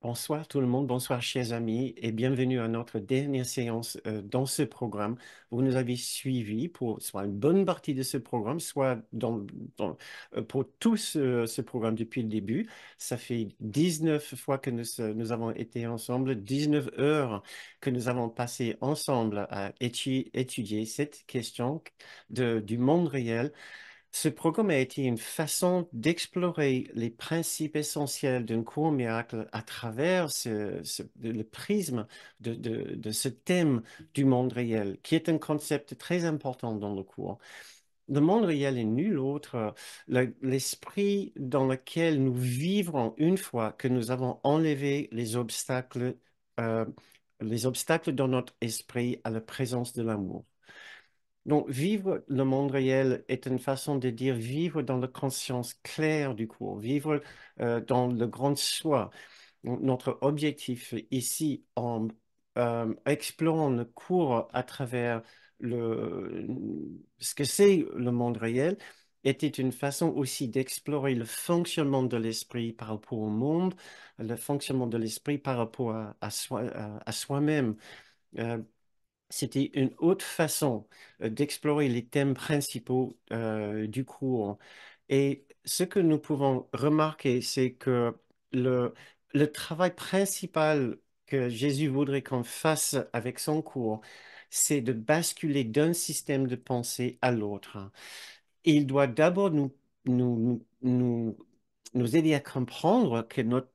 Bonsoir tout le monde, bonsoir chers amis et bienvenue à notre dernière séance euh, dans ce programme. Vous nous avez suivis pour soit une bonne partie de ce programme, soit dans, dans, euh, pour tout ce, programme depuis le début. Ça fait 19 fois que nous, nous, avons été ensemble, 19 heures que nous avons passé ensemble à étudier, cette question de, du monde réel ce programme a été une façon d'explorer les principes essentiels d'un cours miracle à travers le prisme de, ce thème du monde réel, qui est un concept très important dans le cours. Le monde réel est nul autre, euh, l'esprit dans lequel nous vivrons une fois que nous avons enlevé les obstacles euh, dans notre esprit à la présence de l'amour. Donc, vivre le monde réel est une façon de dire vivre dans la conscience claire du cours, vivre euh, dans le grand soi. Notre objectif ici, en euh, explorant le cours à travers le, ce que c'est le monde réel, était une façon aussi d'explorer le fonctionnement de l'esprit par rapport au monde, le fonctionnement de l'esprit par rapport à, à soi-même. Euh, c'était une autre façon euh, d'explorer les thèmes principaux euh, du cours. Et ce que nous pouvons remarquer, c'est que le, le travail principal que Jésus voudrait qu'on fasse avec son cours, c'est de basculer d'un système de pensée à l'autre. Il doit d'abord nous, nous, nous, nous aider à comprendre que notre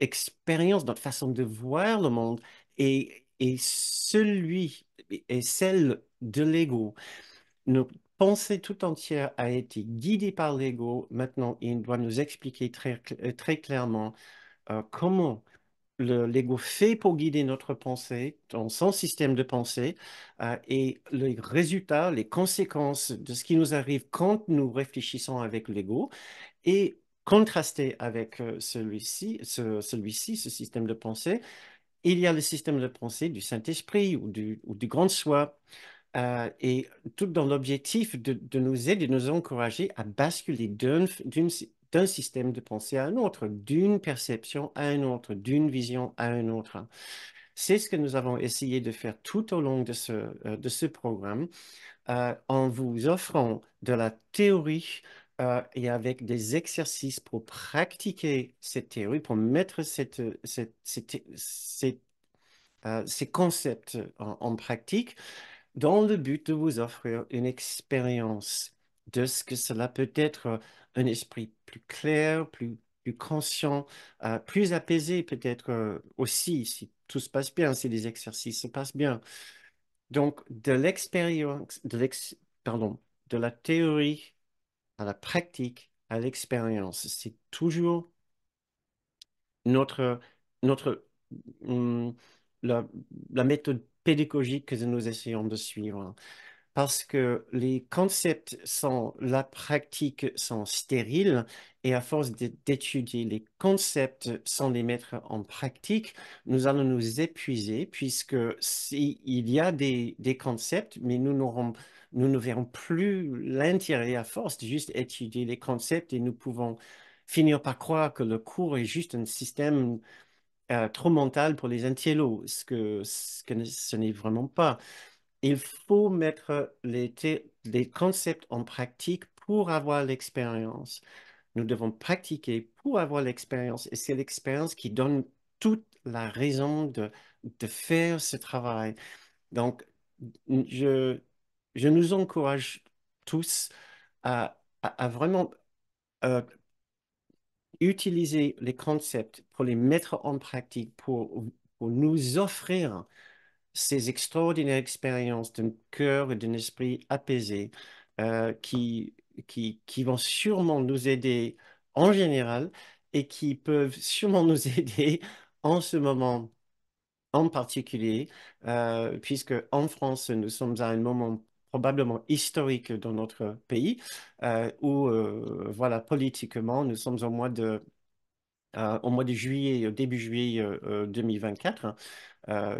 expérience, notre façon de voir le monde est et celui et celle de l'ego. Nos pensées tout entière a été guidée par l'ego. Maintenant, il doit nous expliquer très, très clairement euh, comment l'ego fait pour guider notre pensée dans son système de pensée euh, et les résultats, les conséquences de ce qui nous arrive quand nous réfléchissons avec l'ego et contrasté avec euh, celui-ci, celui-ci, ce système de pensée, il y a le système de pensée du Saint-Esprit ou du, Grand Soi, euh, et tout dans l'objectif de, nous aider, de nous encourager à basculer d'un système de pensée à un autre, d'une perception à un autre, d'une vision à un autre. C'est ce que nous avons essayé de faire tout au long de ce, euh, programme euh, en vous offrant de la théorie euh, et avec des exercices pour pratiquer cette théorie, pour mettre cette, cette, euh, ces concepts en, pratique, dans le but de vous offrir une expérience de ce que cela peut être euh, un esprit plus clair, plus, plus conscient, plus apaisé peut-être aussi, si tout se passe bien, si les exercices se passent bien. Donc, de l'expérience, pardon, de la théorie à la pratique, à l'expérience. C'est toujours notre, notre, hum, la, méthode pédagogique que nous essayons de suivre. Parce que les concepts sans la pratique sont stériles et à force d'étudier les concepts sans les mettre en pratique, nous allons nous épuiser puisque s'il y a des, des concepts, mais nous n'aurons pas nous ne verrons plus l'intérêt à force de juste étudier les concepts et nous pouvons finir par croire que le cours est juste un système euh, trop mental pour les intellos, ce que, ce, que ce n'est vraiment pas. Il faut mettre les, les concepts en pratique pour avoir l'expérience. Nous devons pratiquer pour avoir l'expérience et c'est l'expérience qui donne toute la raison de, de faire ce travail. Donc, je, je nous encourage tous à, vraiment euh, utiliser les concepts pour les mettre en pratique, pour, nous offrir ces extraordinaires expériences d'un cœur et d'un esprit apaisé euh, qui, qui, qui, vont sûrement nous aider en général et qui peuvent sûrement nous aider en ce moment en particulier, euh, puisque en France, nous sommes à un moment probablement historique dans notre pays, euh, où euh, voilà, politiquement, nous sommes au mois de, euh, au juillet, début juillet 2024. Hein.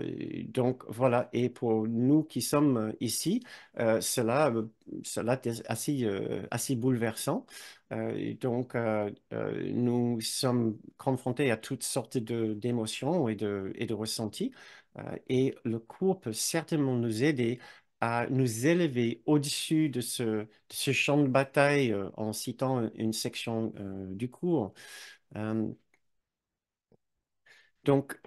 donc voilà, et pour nous qui sommes ici, cela, cela est assez, assez bouleversant. donc nous sommes confrontés à toutes sortes d'émotions et et de ressentis. et le cours peut certainement nous aider à nous élever au-dessus de ce, champ de bataille euh, en citant euh, une section euh, du cours. donc,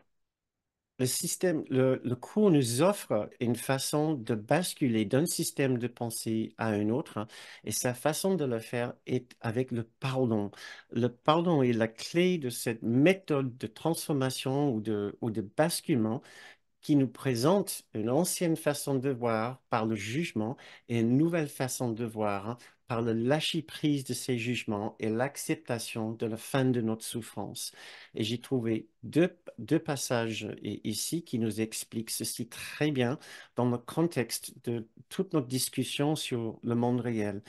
le système, le, cours nous offre une façon de basculer d'un système de pensée à un autre, et sa façon de le faire est avec le pardon. Le pardon est la clé de cette méthode de transformation ou de basculement qui nous présente une ancienne façon de voir par le jugement et une nouvelle façon de voir hein, par le lâcher-prise de ces jugements et l'acceptation de la fin de notre souffrance. Et j'ai trouvé deux, deux, passages euh, ici qui nous expliquent ceci très bien dans le contexte de toute notre discussion sur le monde réel.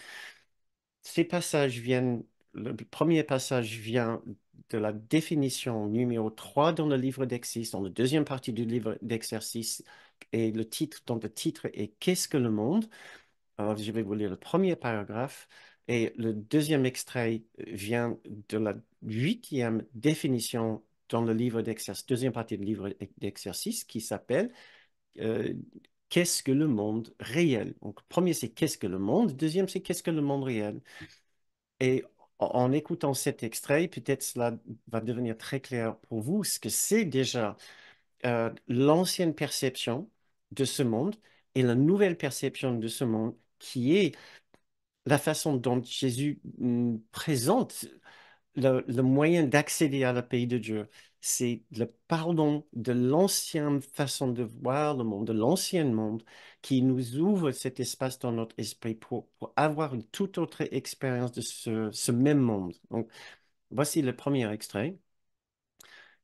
Ces passages viennent, le premier passage vient de la définition numéro 3 dans le livre d'exercice, dans la deuxième partie du livre d'exercice, et le titre, dans le titre est Qu'est-ce que le monde Alors, je vais vous lire le premier paragraphe, et le deuxième extrait euh, vient de la huitième définition dans le livre d'exercice, deuxième partie du livre d'exercice, qui s'appelle euh, Qu'est-ce que le monde réel Donc, premier, c'est Qu'est-ce que le monde Deuxième, c'est Qu'est-ce que le monde réel Et en écoutant cet extrait, peut-être cela va devenir très clair pour vous ce que c'est déjà euh, l'ancienne perception de ce monde et la nouvelle perception de ce monde qui est la façon dont Jésus mm, présente le, moyen d'accéder à la pays de Dieu, c'est le pardon de l'ancienne façon de voir le monde, de l'ancien monde, qui nous ouvre cet espace dans notre esprit pour, avoir une toute autre expérience de ce, même monde. voici le premier extrait.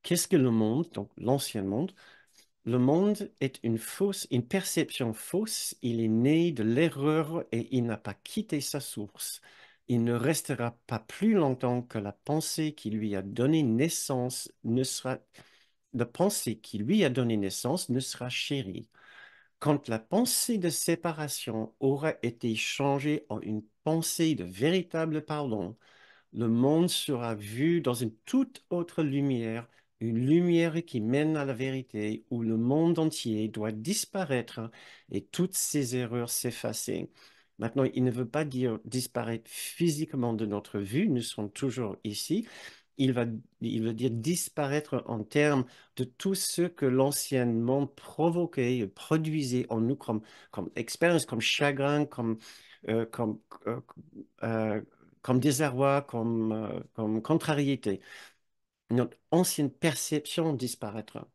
Qu'est-ce que le monde, donc l'ancien monde Le monde est une fausse, une perception fausse. Il est né de l'erreur et il n'a pas quitté sa source il ne restera pas plus longtemps que la pensée qui lui a donné naissance ne sera la pensée qui lui a donné naissance ne sera chérie. Quand la pensée de séparation aura été changée en une pensée de véritable pardon, le monde sera vu dans une toute autre lumière, une lumière qui mène à la vérité, où le monde entier doit disparaître et toutes ses erreurs s'effacer. Maintenant, il ne veut pas dire disparaître physiquement de notre vue, nous sommes toujours ici. Il, va, il veut dire disparaître en termes de tout ce que l'ancien monde provoquait, produisait en nous comme, expérience, comme chagrin, comme, euh, euh, euh, comme, désarroi, comme, comme contrariété. Notre ancienne perception disparaîtra.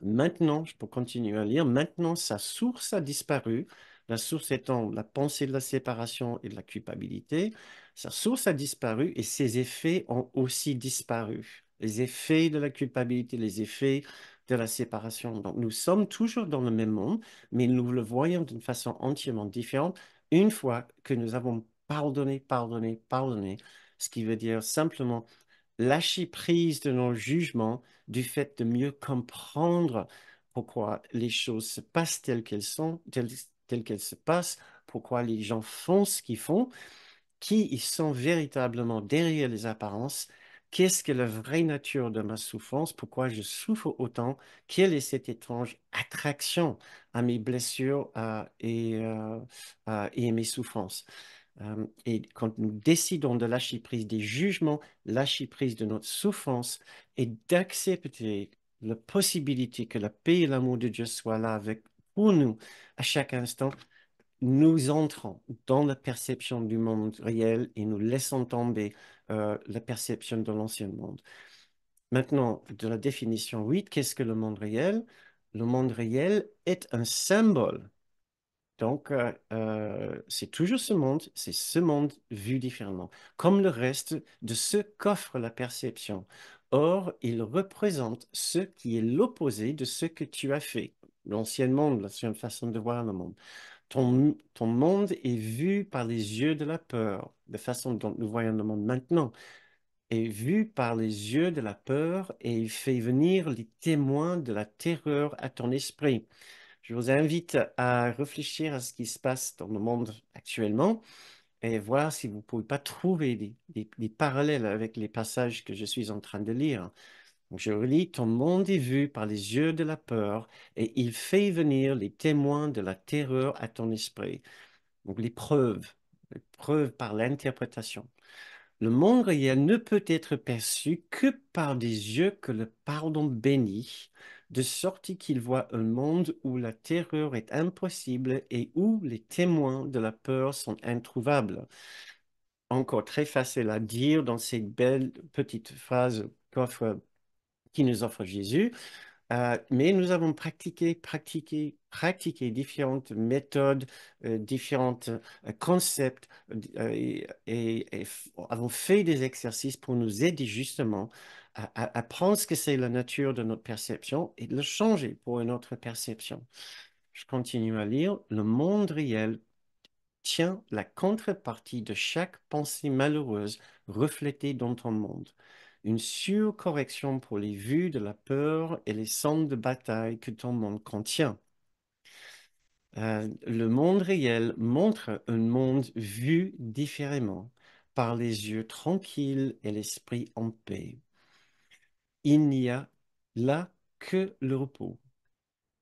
Maintenant, je peux continuer à lire, maintenant sa source a disparu, la source étant la pensée de la séparation et de la culpabilité, sa source a disparu et ses effets ont aussi disparu. Les effets de la culpabilité, les effets de la séparation. Donc nous sommes toujours dans le même monde, mais nous le voyons d'une façon entièrement différente une fois que nous avons pardonné, pardonné, pardonné, ce qui veut dire simplement lâcher prise de nos jugements du fait de mieux comprendre pourquoi les choses se passent telles qu'elles sont, telles, telle qu'elle se passe, pourquoi les gens font ce qu'ils font, qui ils sont véritablement derrière les apparences, qu'est-ce que la vraie nature de ma souffrance, pourquoi je souffre autant, quelle est cette étrange attraction à mes blessures euh, et, euh, euh, et à mes souffrances. et quand nous décidons de lâcher prise des jugements, lâcher prise de notre souffrance et d'accepter la possibilité que la paix et l'amour de Dieu soient là avec pour nous à chaque instant, nous entrons dans la perception du monde réel et nous laissons tomber euh, la perception de l'ancien monde. Maintenant, de la définition 8, qu'est-ce que le monde réel Le monde réel est un symbole. Donc, euh, euh, c'est toujours ce monde, c'est ce monde vu différemment, comme le reste de ce qu'offre la perception. Or, il représente ce qui est l'opposé de ce que tu as fait l'ancien monde, la seule façon de voir le monde. Ton, monde est vu par les yeux de la peur, de façon dont nous voyons le monde maintenant est vu par les yeux de la peur et il fait venir les témoins de la terreur à ton esprit. Je vous invite à réfléchir à ce qui se passe dans le monde actuellement et voir si vous ne pouvez pas trouver des parallèles avec les passages que je suis en train de lire. Je relis ton monde est vu par les yeux de la peur et il fait venir les témoins de la terreur à ton esprit. Donc les preuves, les preuves par l'interprétation. Le monde réel ne peut être perçu que par des yeux que le pardon bénit, de sorte qu'il voit un monde où la terreur est impossible et où les témoins de la peur sont introuvables. Encore très facile à dire dans ces belles petites phrase qu'offre qui nous offre Jésus. Euh, mais nous avons pratiqué, pratiqué, pratiqué différentes méthodes, euh, différentes différents euh, concepts et, avons fait des exercices pour nous aider justement à, apprendre ce que c'est la nature de notre perception et de le changer pour une autre perception. Je continue à lire. Le monde réel tient la contrepartie de chaque pensée malheureuse reflétée dans ton monde une surcorrection pour les vues de la peur et les centres de bataille que ton monde contient. Euh, le monde réel montre un monde vu différemment par les yeux tranquilles et l'esprit en paix. Il n'y a là que le repos.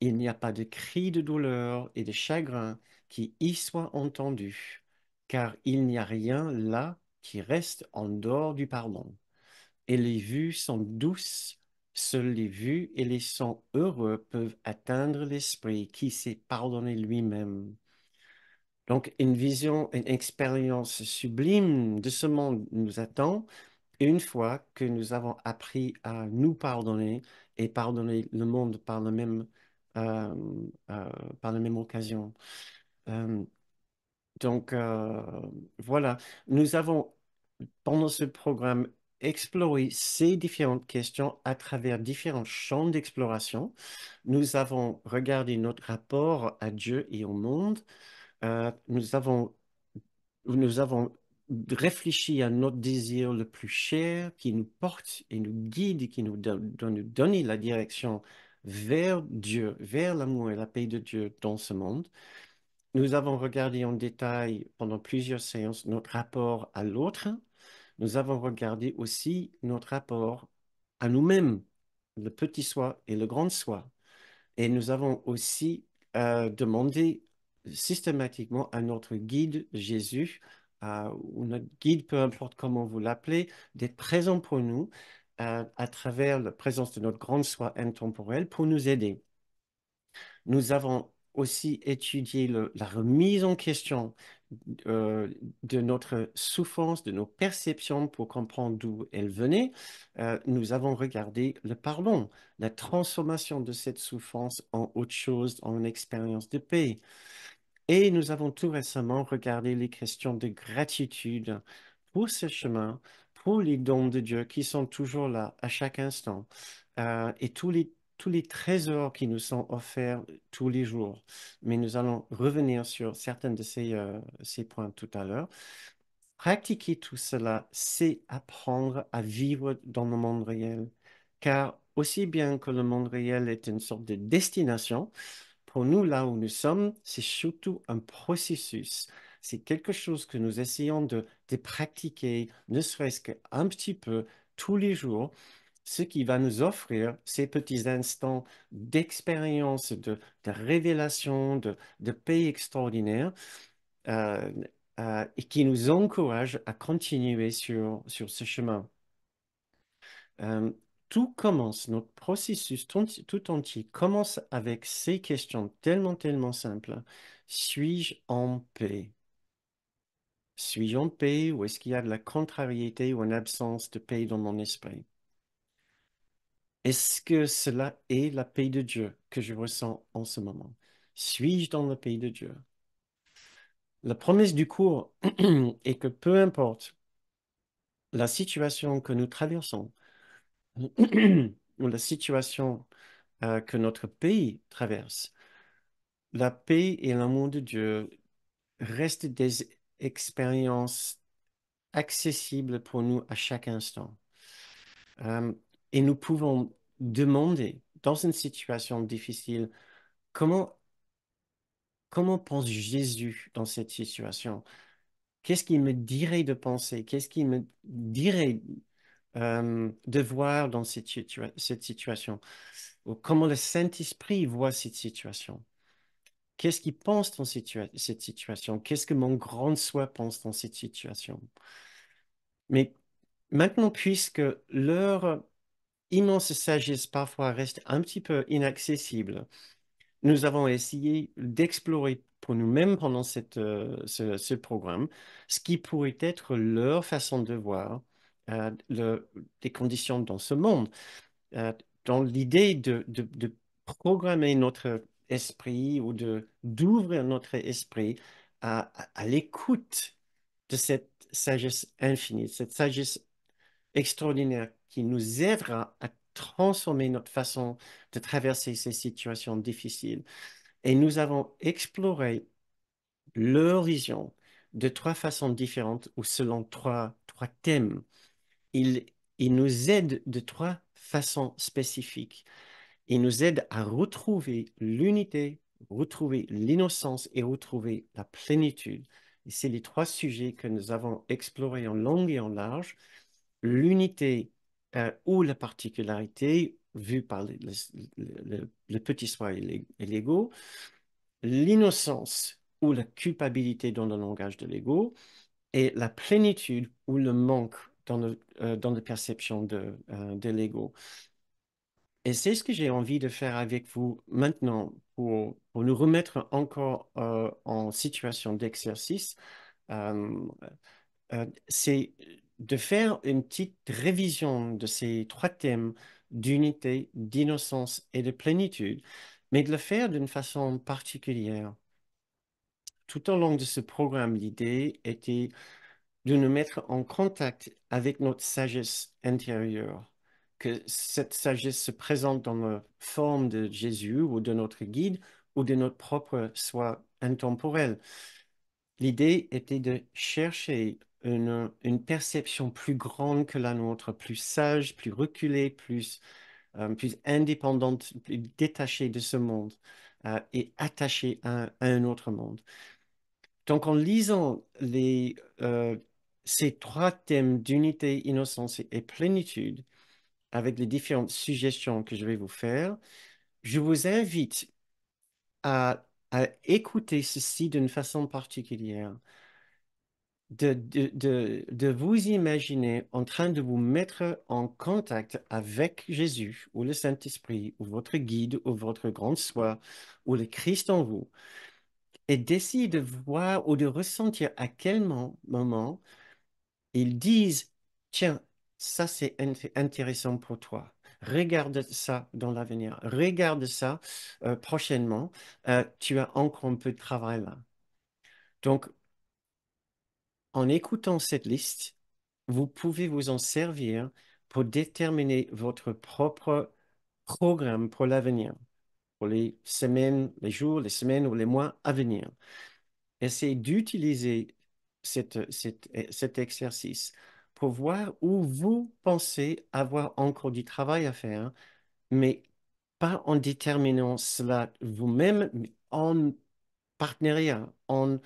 Il n'y a pas de cris de douleur et de chagrin qui y soient entendus, car il n'y a rien là qui reste en dehors du pardon et les vues sont douces. seules les vues et les sons heureux peuvent atteindre l'esprit qui s'est pardonné lui-même. Donc, une vision, une expérience sublime de ce monde nous attend. une fois que nous avons appris à nous pardonner et pardonner le monde par la même, euh, euh, par la même occasion. Euh, donc, voilà, nous avons, pendant ce programme, explorer ces différentes questions à travers différents champs d'exploration. Nous avons regardé notre rapport à Dieu et au monde. Euh, nous, avons, nous avons réfléchi à notre désir le plus cher qui nous porte et nous guide et qui nous nous donne la direction vers Dieu, vers l'amour et la paix de Dieu dans ce monde. Nous avons regardé en détail pendant plusieurs séances notre rapport à l'autre, nous avons regardé aussi notre rapport à nous-mêmes, le petit soi et le grand soi. Et nous avons aussi euh, demandé systématiquement à notre guide Jésus, ou notre guide, peu importe comment vous l'appelez, d'être présent pour nous euh, à travers la présence de notre grande soi intemporel pour nous aider. Nous avons aussi étudié la remise en question euh, de notre souffrance, de nos perceptions pour comprendre d'où elle venait, euh, nous avons regardé le pardon, la transformation de cette souffrance en autre chose, en une expérience de paix. Et nous avons tout récemment regardé les questions de gratitude pour ce chemin, pour les dons de Dieu qui sont toujours là à chaque instant. Euh, et tous les tous les trésors qui nous sont offerts tous les jours. Mais nous allons revenir sur certains de euh, ces, points tout à l'heure. Pratiquer tout cela, c'est apprendre à vivre dans le monde réel. Car aussi bien que le monde réel est une sorte de destination, pour nous, là où nous sommes, c'est surtout un processus. C'est quelque chose que nous essayons de pratiquer, ne serait-ce qu'un petit peu, tous les jours, ce qui va nous offrir ces petits instants d'expérience, de, de, révélation, de, paix extraordinaire, euh, euh, et qui nous encourage à continuer sur, sur ce chemin. Euh, tout commence, notre processus tout, tout entier commence avec ces questions tellement, tellement simples. Suis-je en paix Suis-je en paix ou est-ce qu'il y a de la contrariété ou une absence de paix dans mon esprit est-ce que cela est la paix de Dieu que je ressens en ce moment Suis-je dans le pays de Dieu La promesse du cours est que peu importe la situation que nous traversons ou la situation euh, que notre pays traverse, la paix et l'amour de Dieu restent des expériences accessibles pour nous à chaque instant. Euh, et nous pouvons demander, dans une situation difficile, comment, comment pense Jésus dans cette situation Qu'est-ce qu'il me dirait de penser Qu'est-ce qu'il me dirait euh, de voir dans cette, cette situation Ou comment le Saint-Esprit voit cette situation Qu'est-ce qu'il pense dans cette situation Qu'est-ce que mon grand soi pense dans cette situation Mais maintenant, puisque l'heure immense sagesse parfois reste un petit peu inaccessible. Nous avons essayé d'explorer pour nous-mêmes pendant cette, euh, ce, programme ce qui pourrait être leur façon de voir euh, le, les conditions dans ce monde, euh, dans l'idée de, de, programmer notre esprit ou de d'ouvrir notre esprit à, à l'écoute de cette sagesse infinie, cette sagesse extraordinaire qui nous aidera à, transformer notre façon de traverser ces situations difficiles. Et nous avons exploré l'horizon de trois façons différentes ou selon trois, trois thèmes. Il, nous aide de trois façons spécifiques. Il nous aide à retrouver l'unité, retrouver l'innocence et retrouver la plénitude. Et c'est les trois sujets que nous avons explorés en long et en large. L'unité euh, ou la particularité vue par le petit soi et l'ego, l'innocence ou la culpabilité dans le langage de l'ego, et la plénitude ou le manque dans, euh, dans la perception euh, de, l'ego. Et c'est ce que j'ai envie de faire avec vous maintenant pour, pour nous remettre encore en situation d'exercice. c'est de faire une petite révision de ces trois thèmes d'unité, d'innocence et de plénitude, mais de le faire d'une façon particulière. Tout au long de ce programme, l'idée était de nous mettre en contact avec notre sagesse intérieure, que cette sagesse se présente dans la forme de Jésus ou de notre guide ou de notre propre soi intemporel. L'idée était de chercher une, perception plus grande que la nôtre, plus sage, plus reculée, plus, euh, indépendante, plus détachée de ce monde euh, et attachée à, un autre monde. Donc en lisant euh, ces trois thèmes d'unité, innocence et plénitude, avec les différentes suggestions que je vais vous faire, je vous invite à écouter ceci d'une façon particulière, de, de, vous imaginer en train de vous mettre en contact avec Jésus ou le Saint-Esprit ou votre guide ou votre grand soi ou le Christ en vous et d'essayer de voir ou de ressentir à quel moment ils disent, tiens, ça c'est intéressant pour toi. Regarde ça dans l'avenir. Regarde ça euh, prochainement. Euh, tu as encore un peu de travail là. Donc, en écoutant cette liste, vous pouvez vous en servir pour déterminer votre propre programme pour l'avenir, pour les semaines, les jours, les semaines ou les mois à venir. Essayez d'utiliser cet exercice pour voir où vous pensez avoir encore du travail à faire, mais pas en déterminant cela vous-même, mais en partenariat, en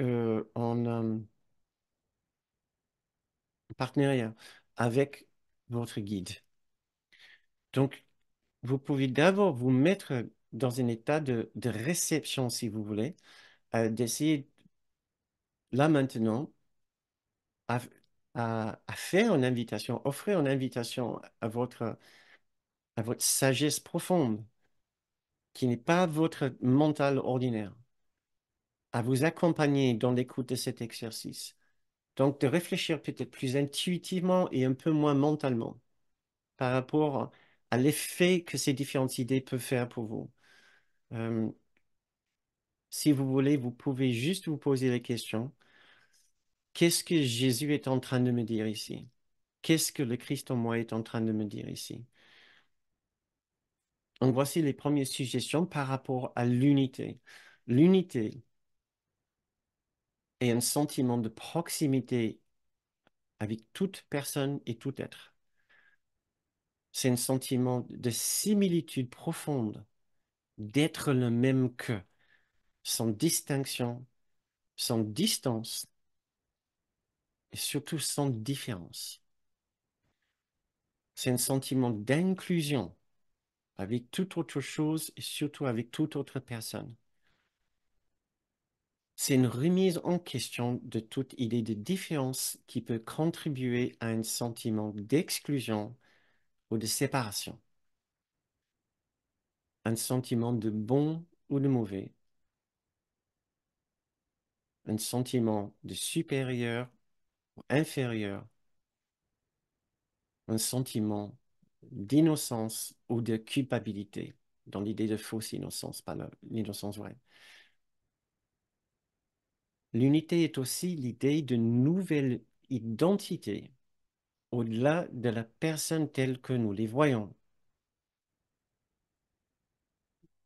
euh, en euh, partenariat avec votre guide. Donc, vous pouvez d'abord vous mettre dans un état de, de réception, si vous voulez, euh, d'essayer là maintenant à, à, à, faire une invitation, offrir une invitation à votre, à votre sagesse profonde, qui n'est pas votre mental ordinaire à vous accompagner dans l'écoute de cet exercice. Donc, de réfléchir peut-être plus intuitivement et un peu moins mentalement par rapport à l'effet que ces différentes idées peuvent faire pour vous. Euh, si vous voulez, vous pouvez juste vous poser la question, qu'est-ce que Jésus est en train de me dire ici Qu'est-ce que le Christ en moi est en train de me dire ici Donc voici les premières suggestions par rapport à l'unité. L'unité, et un sentiment de proximité avec toute personne et tout être. C'est un sentiment de similitude profonde, d'être le même que, sans distinction, sans distance, et surtout sans différence. C'est un sentiment d'inclusion avec toute autre chose et surtout avec toute autre personne. C'est une remise en question de toute idée de différence qui peut contribuer à un sentiment d'exclusion ou de séparation, un sentiment de bon ou de mauvais, un sentiment de supérieur ou inférieur, un sentiment d'innocence ou de culpabilité, dans l'idée de fausse innocence, pas l'innocence vraie. L'unité est aussi l'idée d'une nouvelle identité au-delà de la personne telle que nous les voyons.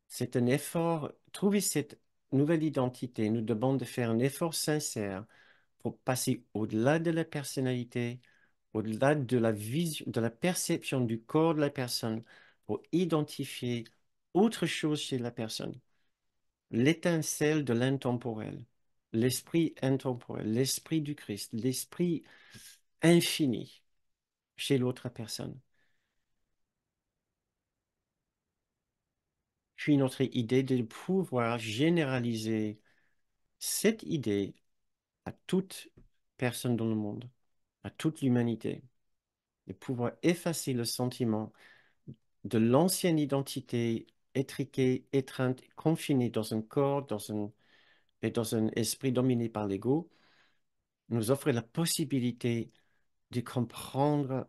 C'est un effort, trouver cette nouvelle identité nous demande de faire un effort sincère pour passer au-delà de la personnalité, au-delà de la vision, de la perception du corps de la personne, pour identifier autre chose chez la personne, l'étincelle de l'intemporel l'esprit intemporel, l'esprit du Christ, l'esprit infini chez l'autre personne. Puis notre idée de pouvoir généraliser cette idée à toute personne dans le monde, à toute l'humanité, de pouvoir effacer le sentiment de l'ancienne identité étriquée, étreinte, confinée dans un corps, dans un et dans un esprit dominé par l'ego, nous offre la possibilité de comprendre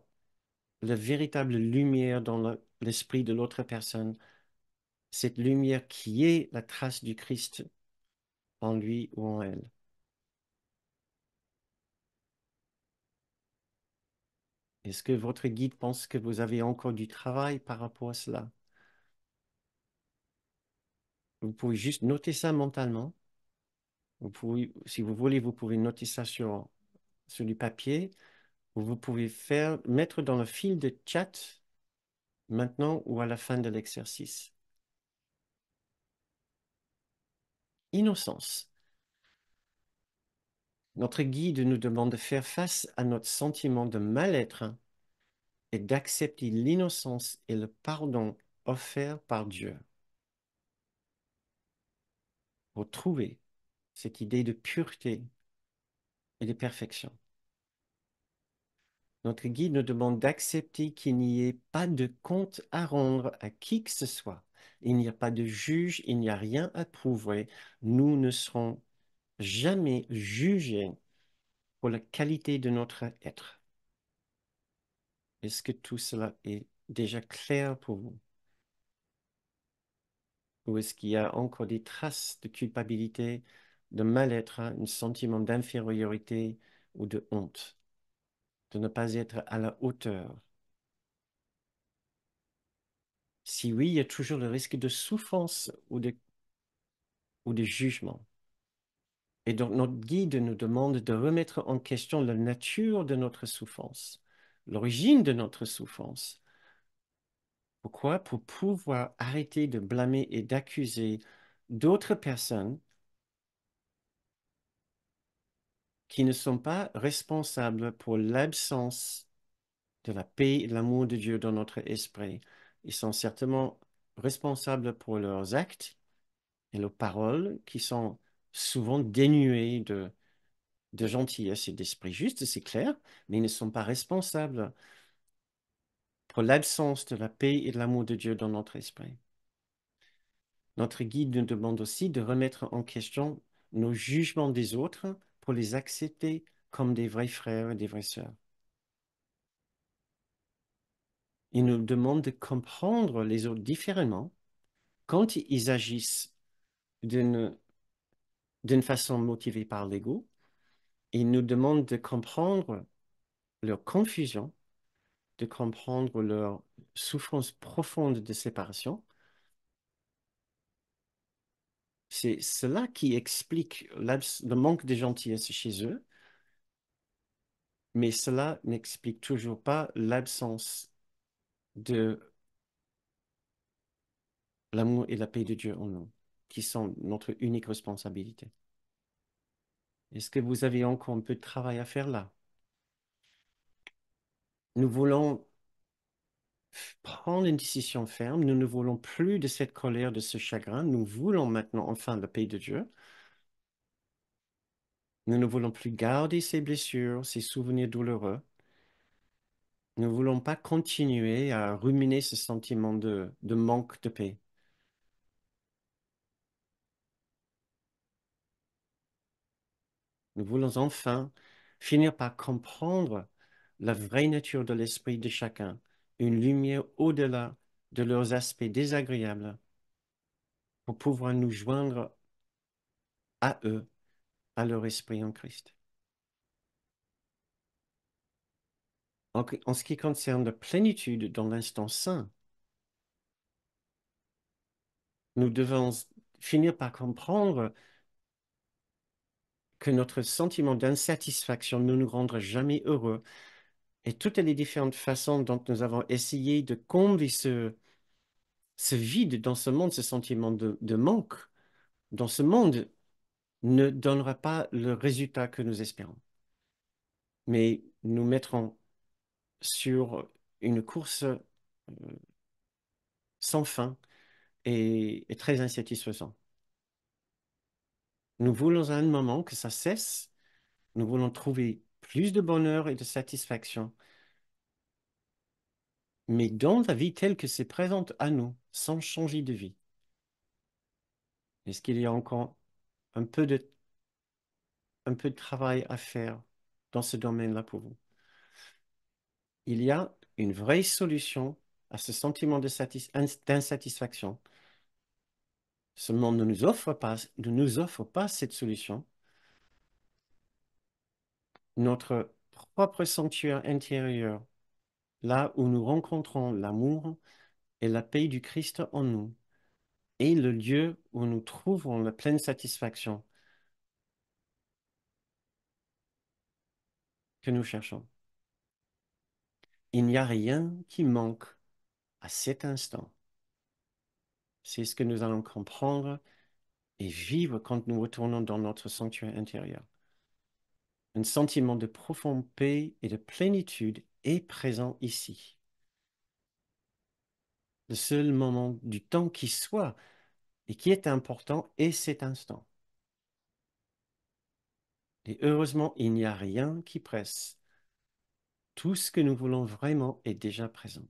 la véritable lumière dans l'esprit de l'autre personne, cette lumière qui est la trace du Christ en lui ou en elle. Est-ce que votre guide pense que vous avez encore du travail par rapport à cela Vous pouvez juste noter ça mentalement vous pouvez, si vous voulez, vous pouvez noter ça sur, sur du papier. Vous pouvez faire, mettre dans le fil de chat maintenant ou à la fin de l'exercice. Innocence. Notre guide nous demande de faire face à notre sentiment de mal-être et d'accepter l'innocence et le pardon offert par Dieu. Retrouver cette idée de pureté et de perfection. Notre guide nous demande d'accepter qu'il n'y ait pas de compte à rendre à qui que ce soit. Il n'y a pas de juge, il n'y a rien à prouver. Nous ne serons jamais jugés pour la qualité de notre être. Est-ce que tout cela est déjà clair pour vous Ou est-ce qu'il y a encore des traces de culpabilité, de mal-être, hein, un sentiment d'infériorité ou de honte, de ne pas être à la hauteur. Si oui, il y a toujours le risque de souffrance ou de, ou de jugement. Et donc notre guide nous demande de remettre en question la nature de notre souffrance, l'origine de notre souffrance. Pourquoi Pour pouvoir arrêter de blâmer et d'accuser d'autres personnes qui ne sont pas responsables pour l'absence de la paix et de l'amour de Dieu dans notre esprit. Ils sont certainement responsables pour leurs actes et leurs paroles qui sont souvent dénuées de, de gentillesse et d'esprit juste, c'est clair, mais ils ne sont pas responsables pour l'absence de la paix et de l'amour de Dieu dans notre esprit. Notre guide nous demande aussi de remettre en question nos jugements des autres pour les accepter comme des vrais frères et des vraies sœurs. Il nous demande de comprendre les autres différemment quand ils agissent d'une façon motivée par l'ego. Il nous demande de comprendre leur confusion, de comprendre leur souffrance profonde de séparation c'est cela qui explique le manque de gentillesse chez eux, mais cela n'explique toujours pas l'absence de l'amour et la paix de Dieu en nous, qui sont notre unique responsabilité. Est-ce que vous avez encore un peu de travail à faire là Nous voulons prendre une décision ferme. Nous ne voulons plus de cette colère, de ce chagrin. Nous voulons maintenant enfin la paix de Dieu. Nous ne voulons plus garder ces blessures, ces souvenirs douloureux. Nous ne voulons pas continuer à ruminer ce sentiment de, de manque de paix. Nous voulons enfin finir par comprendre la vraie nature de l'esprit de chacun, une lumière au-delà de leurs aspects désagréables pour pouvoir nous joindre à eux, à leur esprit en Christ. En, ce qui concerne la plénitude dans l'instant saint, nous devons finir par comprendre que notre sentiment d'insatisfaction ne nous rendra jamais heureux et toutes les différentes façons dont nous avons essayé de combler ce, vide dans ce monde, ce sentiment de, manque dans ce monde ne donnera pas le résultat que nous espérons. Mais nous mettrons sur une course euh, sans fin et, et très insatisfaisante. Nous voulons à un moment que ça cesse. Nous voulons trouver plus de bonheur et de satisfaction. Mais dans la vie telle que c'est présente à nous, sans changer de vie, est-ce qu'il y a encore un peu de, un peu de travail à faire dans ce domaine-là pour vous Il y a une vraie solution à ce sentiment d'insatisfaction. Ce monde ne nous offre pas, ne nous offre pas cette solution notre propre sanctuaire intérieur, là où nous rencontrons l'amour et la paix du Christ en nous, et le lieu où nous trouvons la pleine satisfaction que nous cherchons. Il n'y a rien qui manque à cet instant. C'est ce que nous allons comprendre et vivre quand nous retournons dans notre sanctuaire intérieur. Un sentiment de profonde paix et de plénitude est présent ici. Le seul moment du temps qui soit et qui est important est cet instant. Et heureusement, il n'y a rien qui presse. Tout ce que nous voulons vraiment est déjà présent.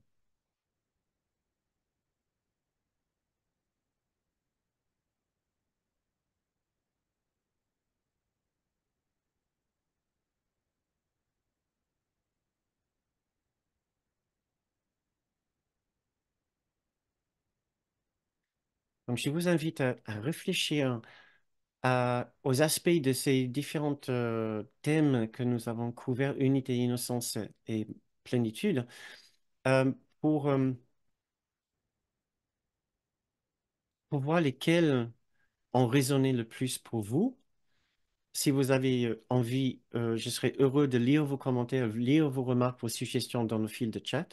Donc, je vous invite à, réfléchir à, aux aspects de ces différents euh, thèmes que nous avons couverts, unité, innocence et plénitude, euh, pour, euh, pour voir lesquels ont résonné le plus pour vous. Si vous avez envie, je serais heureux de lire vos commentaires, lire vos remarques, vos suggestions dans le fil de chat.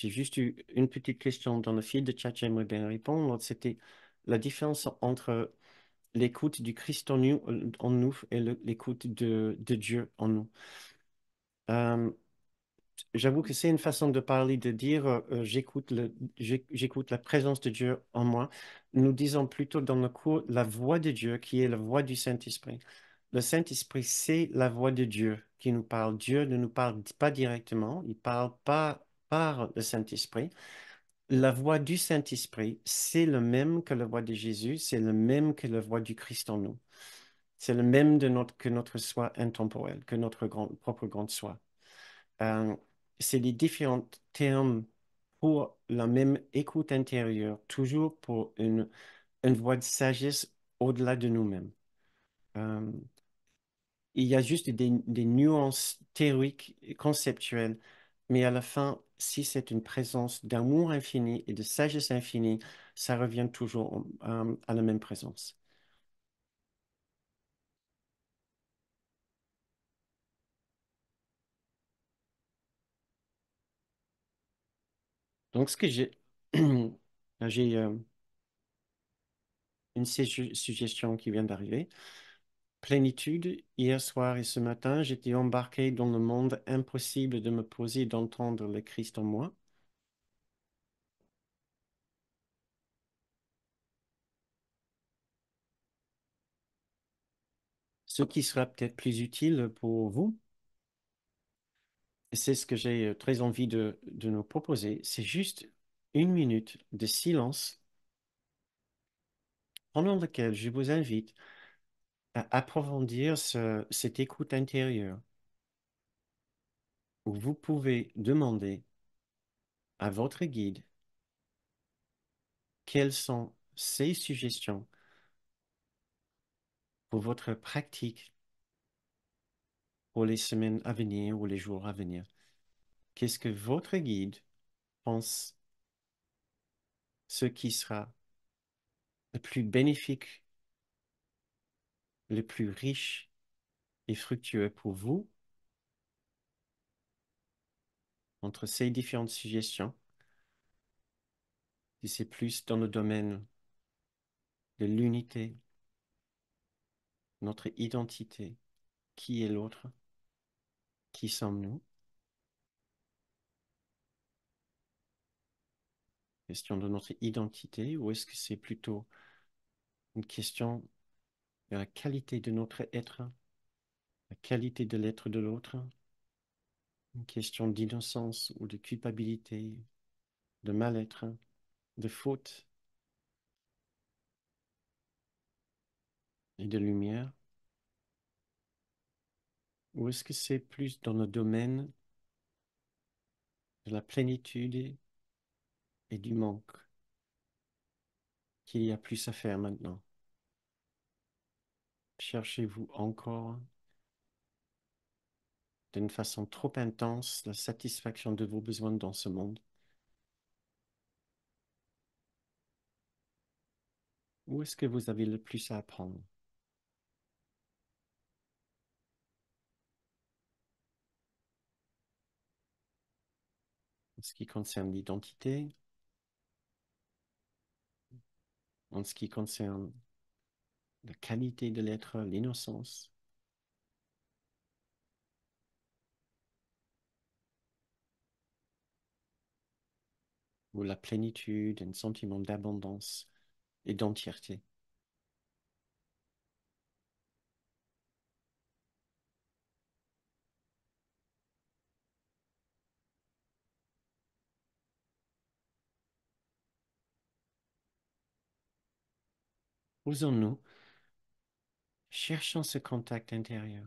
J'ai juste eu une petite question dans le fil de chat, j'aimerais bien répondre. C'était la différence entre l'écoute du Christ en nous, euh, et l'écoute de, Dieu en nous. Euh, j'avoue que c'est une façon de parler, de dire euh, j'écoute j'écoute j'écoute la présence de Dieu en moi. Nous disons plutôt dans le cours la voix de Dieu qui est la voix du Saint-Esprit. Le Saint-Esprit, c'est la voix de Dieu qui nous parle. Dieu ne nous parle pas directement, il parle pas par le Saint-Esprit. La voix du Saint-Esprit, c'est le même que la voix de Jésus, c'est le même que la voix du Christ en nous. C'est le même de notre, que notre soi intemporel, que notre propre grande soi. Euh, c'est les différents termes pour la même écoute intérieure, toujours pour une, une voix de sagesse au-delà de nous-mêmes. Euh, il y a juste des, des nuances théoriques, conceptuelles, mais à la fin, si c'est une présence d'amour infini et de sagesse infinie, ça revient toujours euh, à la même présence. Donc, ce que j'ai, j'ai euh, une suggestion qui vient d'arriver plénitude, hier soir et ce matin, j'étais embarqué dans le monde impossible de me poser d'entendre le Christ en moi. Ce qui sera peut-être plus utile pour vous, c'est ce que j'ai euh, très envie de, de nous proposer, c'est juste une minute de silence pendant laquelle je vous invite approfondir cette écoute intérieure où vous pouvez demander à votre guide quelles sont ses suggestions pour votre pratique pour les semaines à venir ou les jours à venir. Qu'est-ce que votre guide pense ce qui sera le plus bénéfique le plus riche et fructueux pour vous entre ces différentes suggestions. Si c'est plus dans le domaine de l'unité, notre identité, qui est l'autre, qui sommes-nous Question de notre identité ou est-ce que c'est plutôt une question la qualité de notre être, la qualité de l'être de l'autre, une question d'innocence ou de culpabilité, de mal-être, de faute et de lumière. Ou est-ce que c'est plus dans le domaine de la plénitude et du manque qu'il y a plus à faire maintenant Cherchez-vous encore d'une façon trop intense la satisfaction de vos besoins dans ce monde. Où est-ce que vous avez le plus à apprendre En ce qui concerne l'identité, en ce qui concerne la qualité de l'être, l'innocence. Ou la plénitude, un sentiment d'abondance et d'entièreté. osons nous Cherchant ce contact intérieur.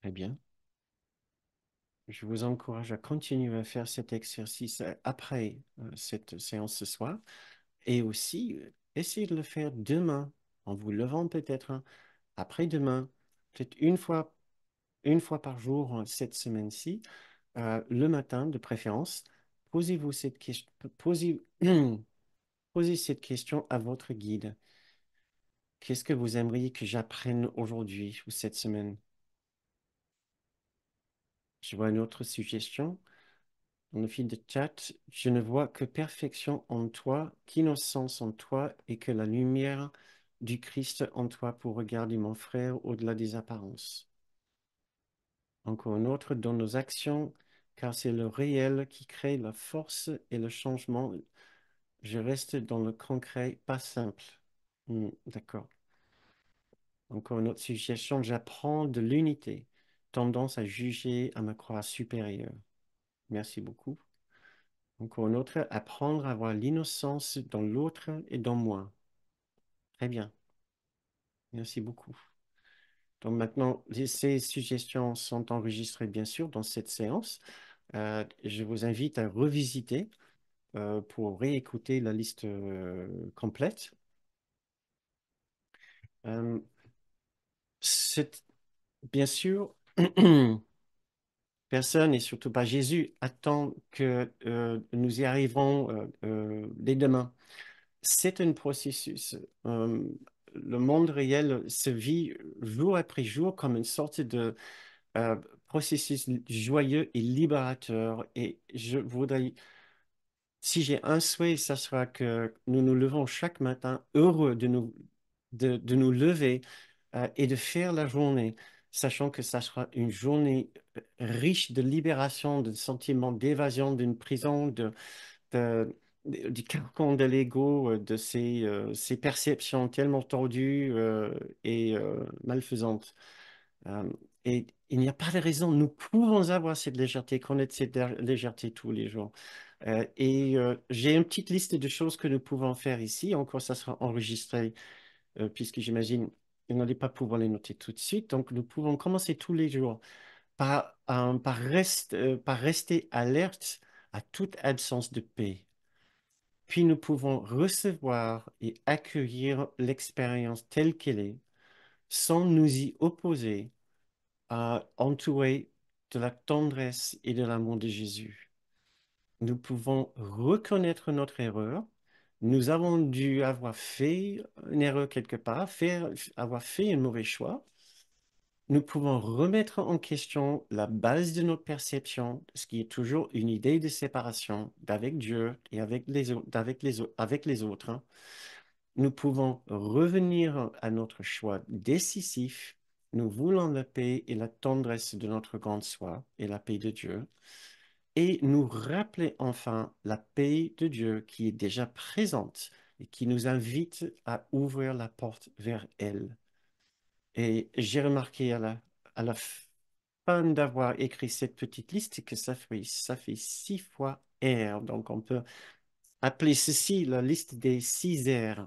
Très bien je vous encourage à continuer à faire cet exercice euh, après euh, cette séance ce soir et aussi euh, essayer de le faire demain en vous levant peut-être hein, après-demain, peut-être une fois, une fois par jour cette semaine-ci, le matin de préférence. Posez-vous cette question, posez, posez cette question à votre guide. Qu'est-ce que vous aimeriez que j'apprenne aujourd'hui ou cette semaine? Je vois une autre suggestion. Dans le fil de chat, je ne vois que perfection en toi, qu'innocence en toi et que la lumière du Christ en toi pour regarder mon frère au-delà des apparences. Encore une autre, dans nos actions, car c'est le réel qui crée la force et le changement. Je reste dans le concret, pas simple. Hmm, d'accord. Encore une autre suggestion, j'apprends de l'unité tendance à juger à me croire supérieur. Merci beaucoup. Encore une autre, apprendre à voir l'innocence dans l'autre et dans moi. Très bien. Merci beaucoup. Donc maintenant, ces suggestions sont enregistrées, bien sûr, dans cette séance. Euh, je vous invite à revisiter euh, pour réécouter la liste euh, complète. Euh, bien sûr, personne, et surtout pas Jésus, attend que euh, nous y arriverons euh, euh, dès demain. C'est un processus. le monde réel se vit jour après jour comme une sorte de processus joyeux et libérateur. Et je voudrais, si j'ai un souhait, ce sera que nous nous levons chaque matin heureux de nous, de nous lever et de faire la journée sachant que ça sera une journée euh, riche de libération, de sentiments d'évasion d'une prison, de, du carcan de l'ego, euh, de euh, ces, perceptions tellement tordues et malfaisantes. et il n'y a pas de raison, nous pouvons avoir cette légèreté, connaître cette légèreté tous les jours. et j'ai une petite liste de choses que nous pouvons faire ici, encore ça sera enregistré, puisque j'imagine vous n'allez pas pouvoir les noter tout de suite. Donc, nous pouvons commencer tous les jours euh, euh, par, rester alerte à toute absence de paix. Puis nous pouvons recevoir et accueillir l'expérience telle qu'elle est sans nous y opposer, euh, entourés de la tendresse et de l'amour de Jésus. Nous pouvons reconnaître notre erreur nous avons dû avoir fait une erreur quelque part, faire, avoir fait un mauvais choix. Nous pouvons remettre en question la base de notre perception, ce qui est toujours une idée de séparation d'avec Dieu et avec les, les, avec les autres. Hein. Nous pouvons revenir à notre choix décisif. Nous voulons la paix et la tendresse de notre grande soi et la paix de Dieu et nous rappeler enfin la paix de Dieu qui est déjà présente et qui nous invite à ouvrir la porte vers elle. Et j'ai remarqué à la, fin d'avoir écrit cette petite liste que ça ça fait six fois R. Donc on peut appeler ceci la liste des six R.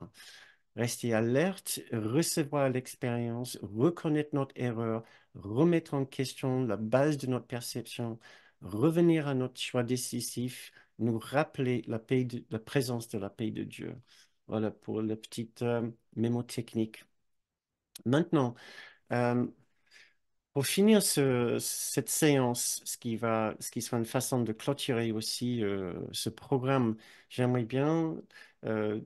Rester alerte, recevoir l'expérience, reconnaître notre erreur, remettre en question la base de notre perception, revenir à notre choix décisif, nous rappeler la, paix la présence de la paix de Dieu. Voilà pour la petite mémotechnique. mémo technique. Maintenant, euh, pour finir cette séance, ce qui, va, ce qui sera une façon de clôturer aussi euh, ce programme, j'aimerais bien euh,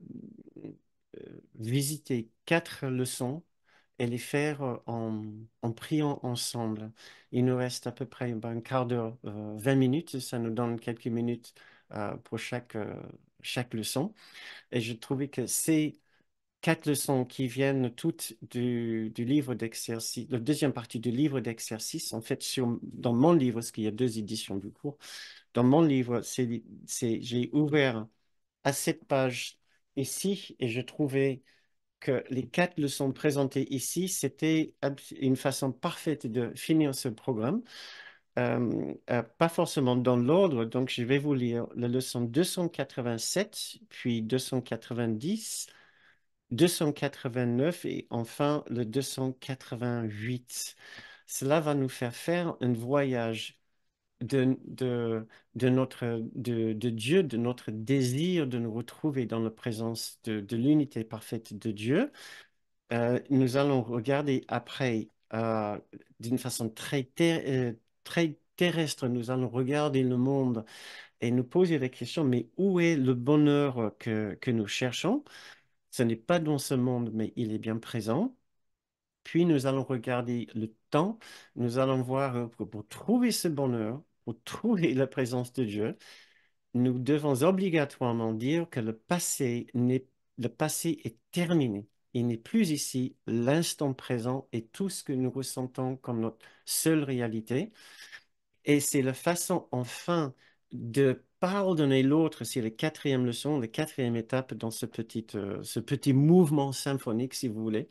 visiter quatre leçons et les faire euh, en, priant ensemble. Il nous reste à peu près ben, un quart d'heure, euh, vingt 20 minutes, ça nous donne quelques minutes euh, pour chaque, chaque leçon. Et je trouvais que ces quatre leçons qui viennent toutes du, du livre d'exercice, la deuxième partie du livre d'exercice, en fait, sur, dans mon livre, parce qu'il y a deux éditions du cours, dans mon livre, j'ai ouvert à cette page ici et je trouvais que les quatre leçons présentées ici, c'était une façon parfaite de finir ce programme. Euh, euh, pas forcément dans l'ordre, donc je vais vous lire la leçon 287, puis 290, 289 et enfin le 288. Cela va nous faire faire un voyage de, de, notre, de, Dieu, de notre désir de nous retrouver dans la présence de, l'unité parfaite de Dieu, euh, nous allons regarder après euh, d'une façon très, euh, très terrestre, nous allons regarder le monde et nous poser la question, mais où est le bonheur que, que nous cherchons Ce n'est pas dans ce monde, mais il est bien présent. Puis nous allons regarder le temps, nous allons voir pour trouver ce bonheur, pour trouver la présence de Dieu, nous devons obligatoirement dire que le passé, le passé est terminé. Il n'est plus ici, l'instant présent est tout ce que nous ressentons comme notre seule réalité. Et c'est la façon enfin de pardonner l'autre, c'est la quatrième leçon, la quatrième étape dans ce petit, euh, ce petit mouvement symphonique, si vous voulez,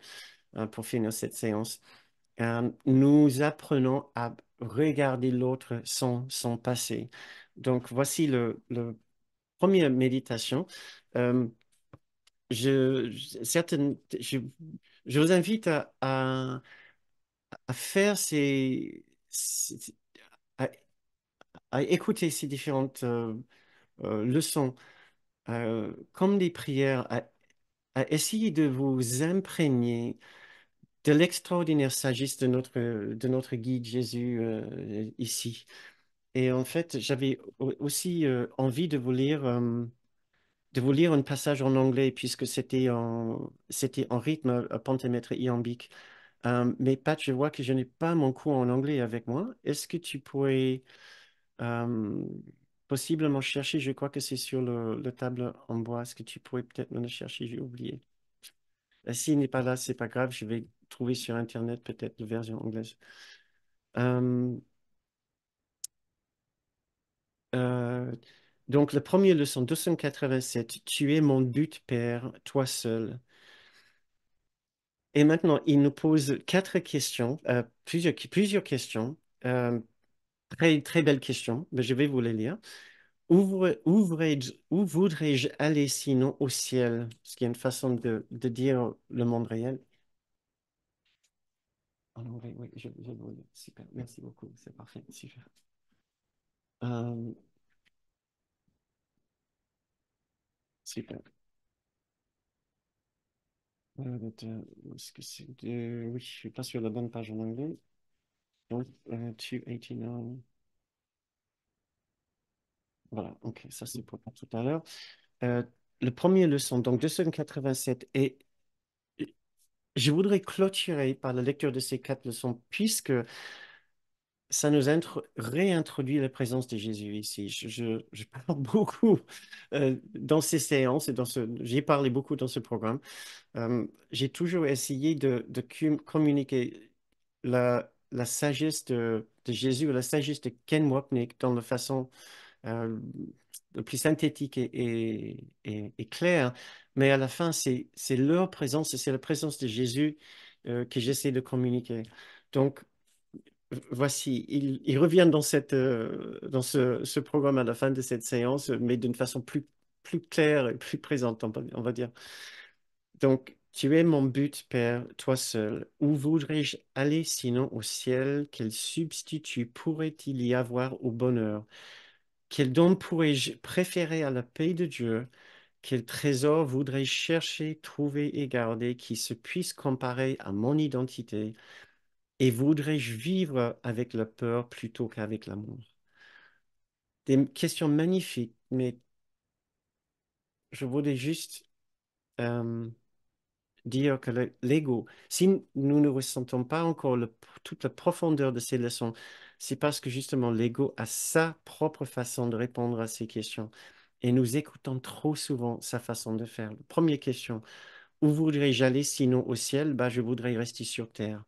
euh, pour finir cette séance. Euh, nous apprenons à regarder l'autre sans, sans passer. Donc, voici le, le première méditation. Euh, je, vous invite à, à, faire ces, à, écouter ces différentes euh, euh, leçons comme des prières, à, essayer de vous imprégner de l'extraordinaire sagesse de notre, de notre guide Jésus euh, ici. Et en fait, j'avais aussi euh, envie de vous lire, euh, de vous lire un passage en anglais, puisque c'était en, c'était en rythme à pentamètre iambique. mais Pat, je vois que je n'ai pas mon cours en anglais avec moi. Est-ce que tu pourrais possiblement chercher, je crois que c'est sur le, le table en bois, est-ce que tu pourrais peut-être me le chercher, j'ai oublié. Ah, s'il n'est pas là, c'est pas grave, je vais trouver sur Internet peut-être la version anglaise. Euh, euh, donc, la première leçon, 287, tu es mon but, Père, toi seul. Et maintenant, il nous pose quatre questions, euh, plusieurs, plusieurs, questions, très, très belles questions, mais je vais vous les lire. Où, où voudrais-je aller sinon au ciel Ce qui est une façon de, de dire le monde réel. En anglais, oui, je, je le Super, merci beaucoup, c'est parfait, super. Euh, super. Euh, euh ce que c'est Oui, je ne suis pas sur la bonne page en anglais. Donc, euh, 289. Voilà, ok, ça c'est pour tout à l'heure. Euh, le premier leçon, donc 287 et je voudrais clôturer par la lecture de ces quatre leçons, puisque ça nous réintroduit la présence de Jésus ici. Je, je, parle beaucoup euh, dans ces séances et dans ce, j'ai parlé beaucoup dans ce programme. Euh, j'ai toujours essayé de, de communiquer la, la sagesse de, de, Jésus, la sagesse de Ken Wapnick dans la façon euh, le plus synthétique et, clair, mais à la fin, c'est leur présence, c'est la présence de Jésus euh, que j'essaie de communiquer. Donc, voici, il revient dans, cette, euh, dans ce, programme à la fin de cette séance, mais d'une façon plus, plus claire et plus présente, on va dire. Donc, tu es mon but, Père, toi seul. Où voudrais-je aller sinon au ciel Quel substitut pourrait-il y avoir au bonheur quel don pourrais-je préférer à la paix de Dieu Quel trésor voudrais-je chercher, trouver et garder qui se puisse comparer à mon identité Et voudrais-je vivre avec la peur plutôt qu'avec l'amour Des questions magnifiques, mais je voudrais juste dire que l'ego, si nous ne ressentons pas encore toute la profondeur de ces leçons, c'est parce que justement l'ego a sa propre façon de répondre à ces questions. Et nous écoutons trop souvent sa façon de faire. Première question, où voudrais-je aller sinon au ciel bah, Je voudrais rester sur Terre.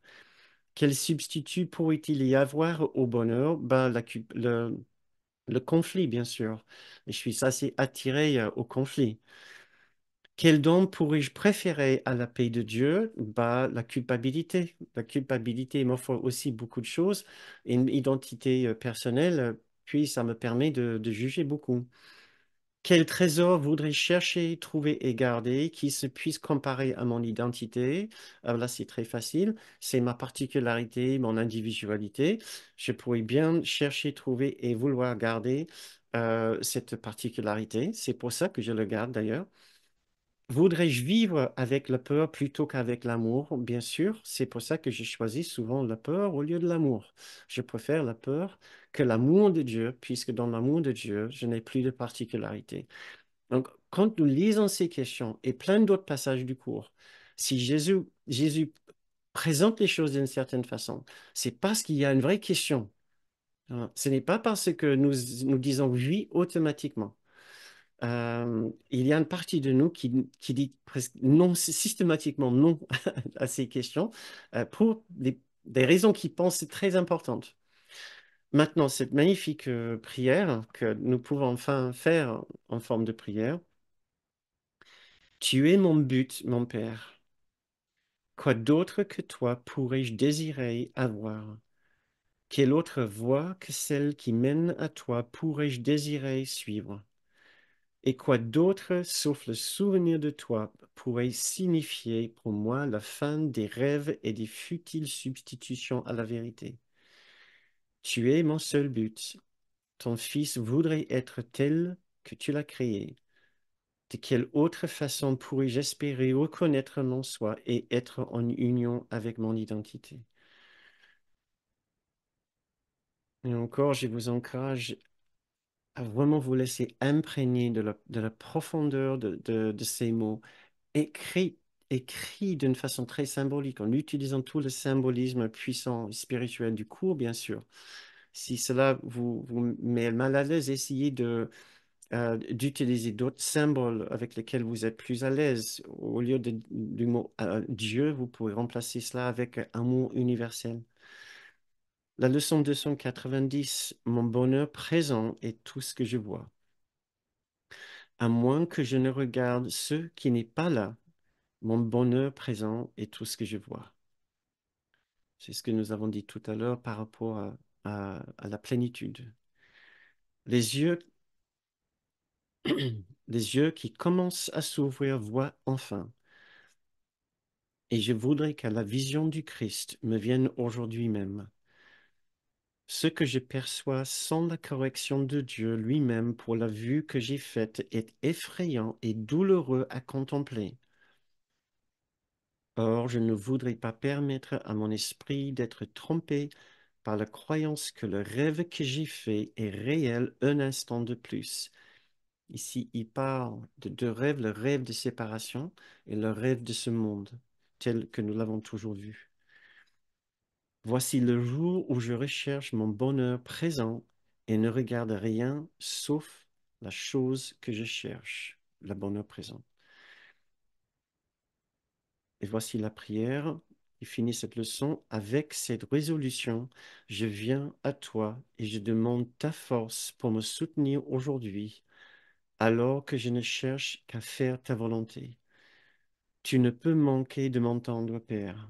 Quel substitut pourrait-il y avoir au bonheur bah, le, conflit, bien sûr. je suis assez attiré au conflit. Quel don pourrais-je préférer à la paix de Dieu bah, La culpabilité. La culpabilité m'offre aussi beaucoup de choses, une identité euh, personnelle, euh, puis ça me permet de, juger beaucoup. Quel trésor voudrais-je chercher, trouver et garder qui se puisse comparer à mon identité ah, Là, c'est très facile. C'est ma particularité, mon individualité. Je pourrais bien chercher, trouver et vouloir garder euh, cette particularité. C'est pour ça que je le garde d'ailleurs. Voudrais-je vivre avec la peur plutôt qu'avec l'amour Bien sûr, c'est pour ça que j'ai choisi souvent la peur au lieu de l'amour. Je préfère la peur que l'amour de Dieu, puisque dans l'amour de Dieu, je n'ai plus de particularité. Donc, quand nous lisons ces questions et plein d'autres passages du cours, si Jésus, Jésus présente les choses d'une certaine façon, c'est parce qu'il y a une vraie question. Hein. Ce n'est pas parce que nous, nous disons oui automatiquement il y a une partie de nous qui, dit presque non, systématiquement non à ces questions pour des, raisons qu'ils pensent très importantes. Maintenant, cette magnifique prière que nous pouvons enfin faire en forme de prière, Tu es mon but, mon Père. Quoi d'autre que toi pourrais-je désirer avoir Quelle autre voie que celle qui mène à toi pourrais-je désirer suivre et quoi d'autre, sauf le souvenir de toi, pourrait signifier pour moi la fin des rêves et des futiles substitutions à la vérité Tu es mon seul but. Ton fils voudrait être tel que tu l'as créé. De quelle autre façon pourrais-je espérer reconnaître mon soi et être en union avec mon identité Et encore, je vous encourage vraiment vous laisser imprégner de la, profondeur de, ces mots, écrits écrit d'une façon très symbolique, en utilisant tout le symbolisme puissant spirituel du cours, bien sûr. Si cela vous, met mal à l'aise, essayez de, euh, d'utiliser d'autres symboles avec lesquels vous êtes plus à l'aise. Au lieu du mot euh, Dieu, vous pouvez remplacer cela avec un mot universel. La leçon 290, mon bonheur présent est tout ce que je vois. À moins que je ne regarde ce qui n'est pas là, mon bonheur présent est tout ce que je vois. C'est ce que nous avons dit tout à l'heure par rapport à, la plénitude. Les yeux, les yeux qui commencent à s'ouvrir voient enfin. Et je voudrais que la vision du Christ me vienne aujourd'hui même ce que je perçois sans la correction de Dieu lui-même pour la vue que j'ai faite est effrayant et douloureux à contempler. Or, je ne voudrais pas permettre à mon esprit d'être trompé par la croyance que le rêve que j'ai fait est réel un instant de plus. Ici, il parle de deux rêves, le rêve de séparation et le rêve de ce monde, tel que nous l'avons toujours vu. Voici le jour où je recherche mon bonheur présent et ne regarde rien sauf la chose que je cherche, le bonheur présent. Et voici la prière qui finit cette leçon. Avec cette résolution, je viens à toi et je demande ta force pour me soutenir aujourd'hui, alors que je ne cherche qu'à faire ta volonté. Tu ne peux manquer de m'entendre, Père.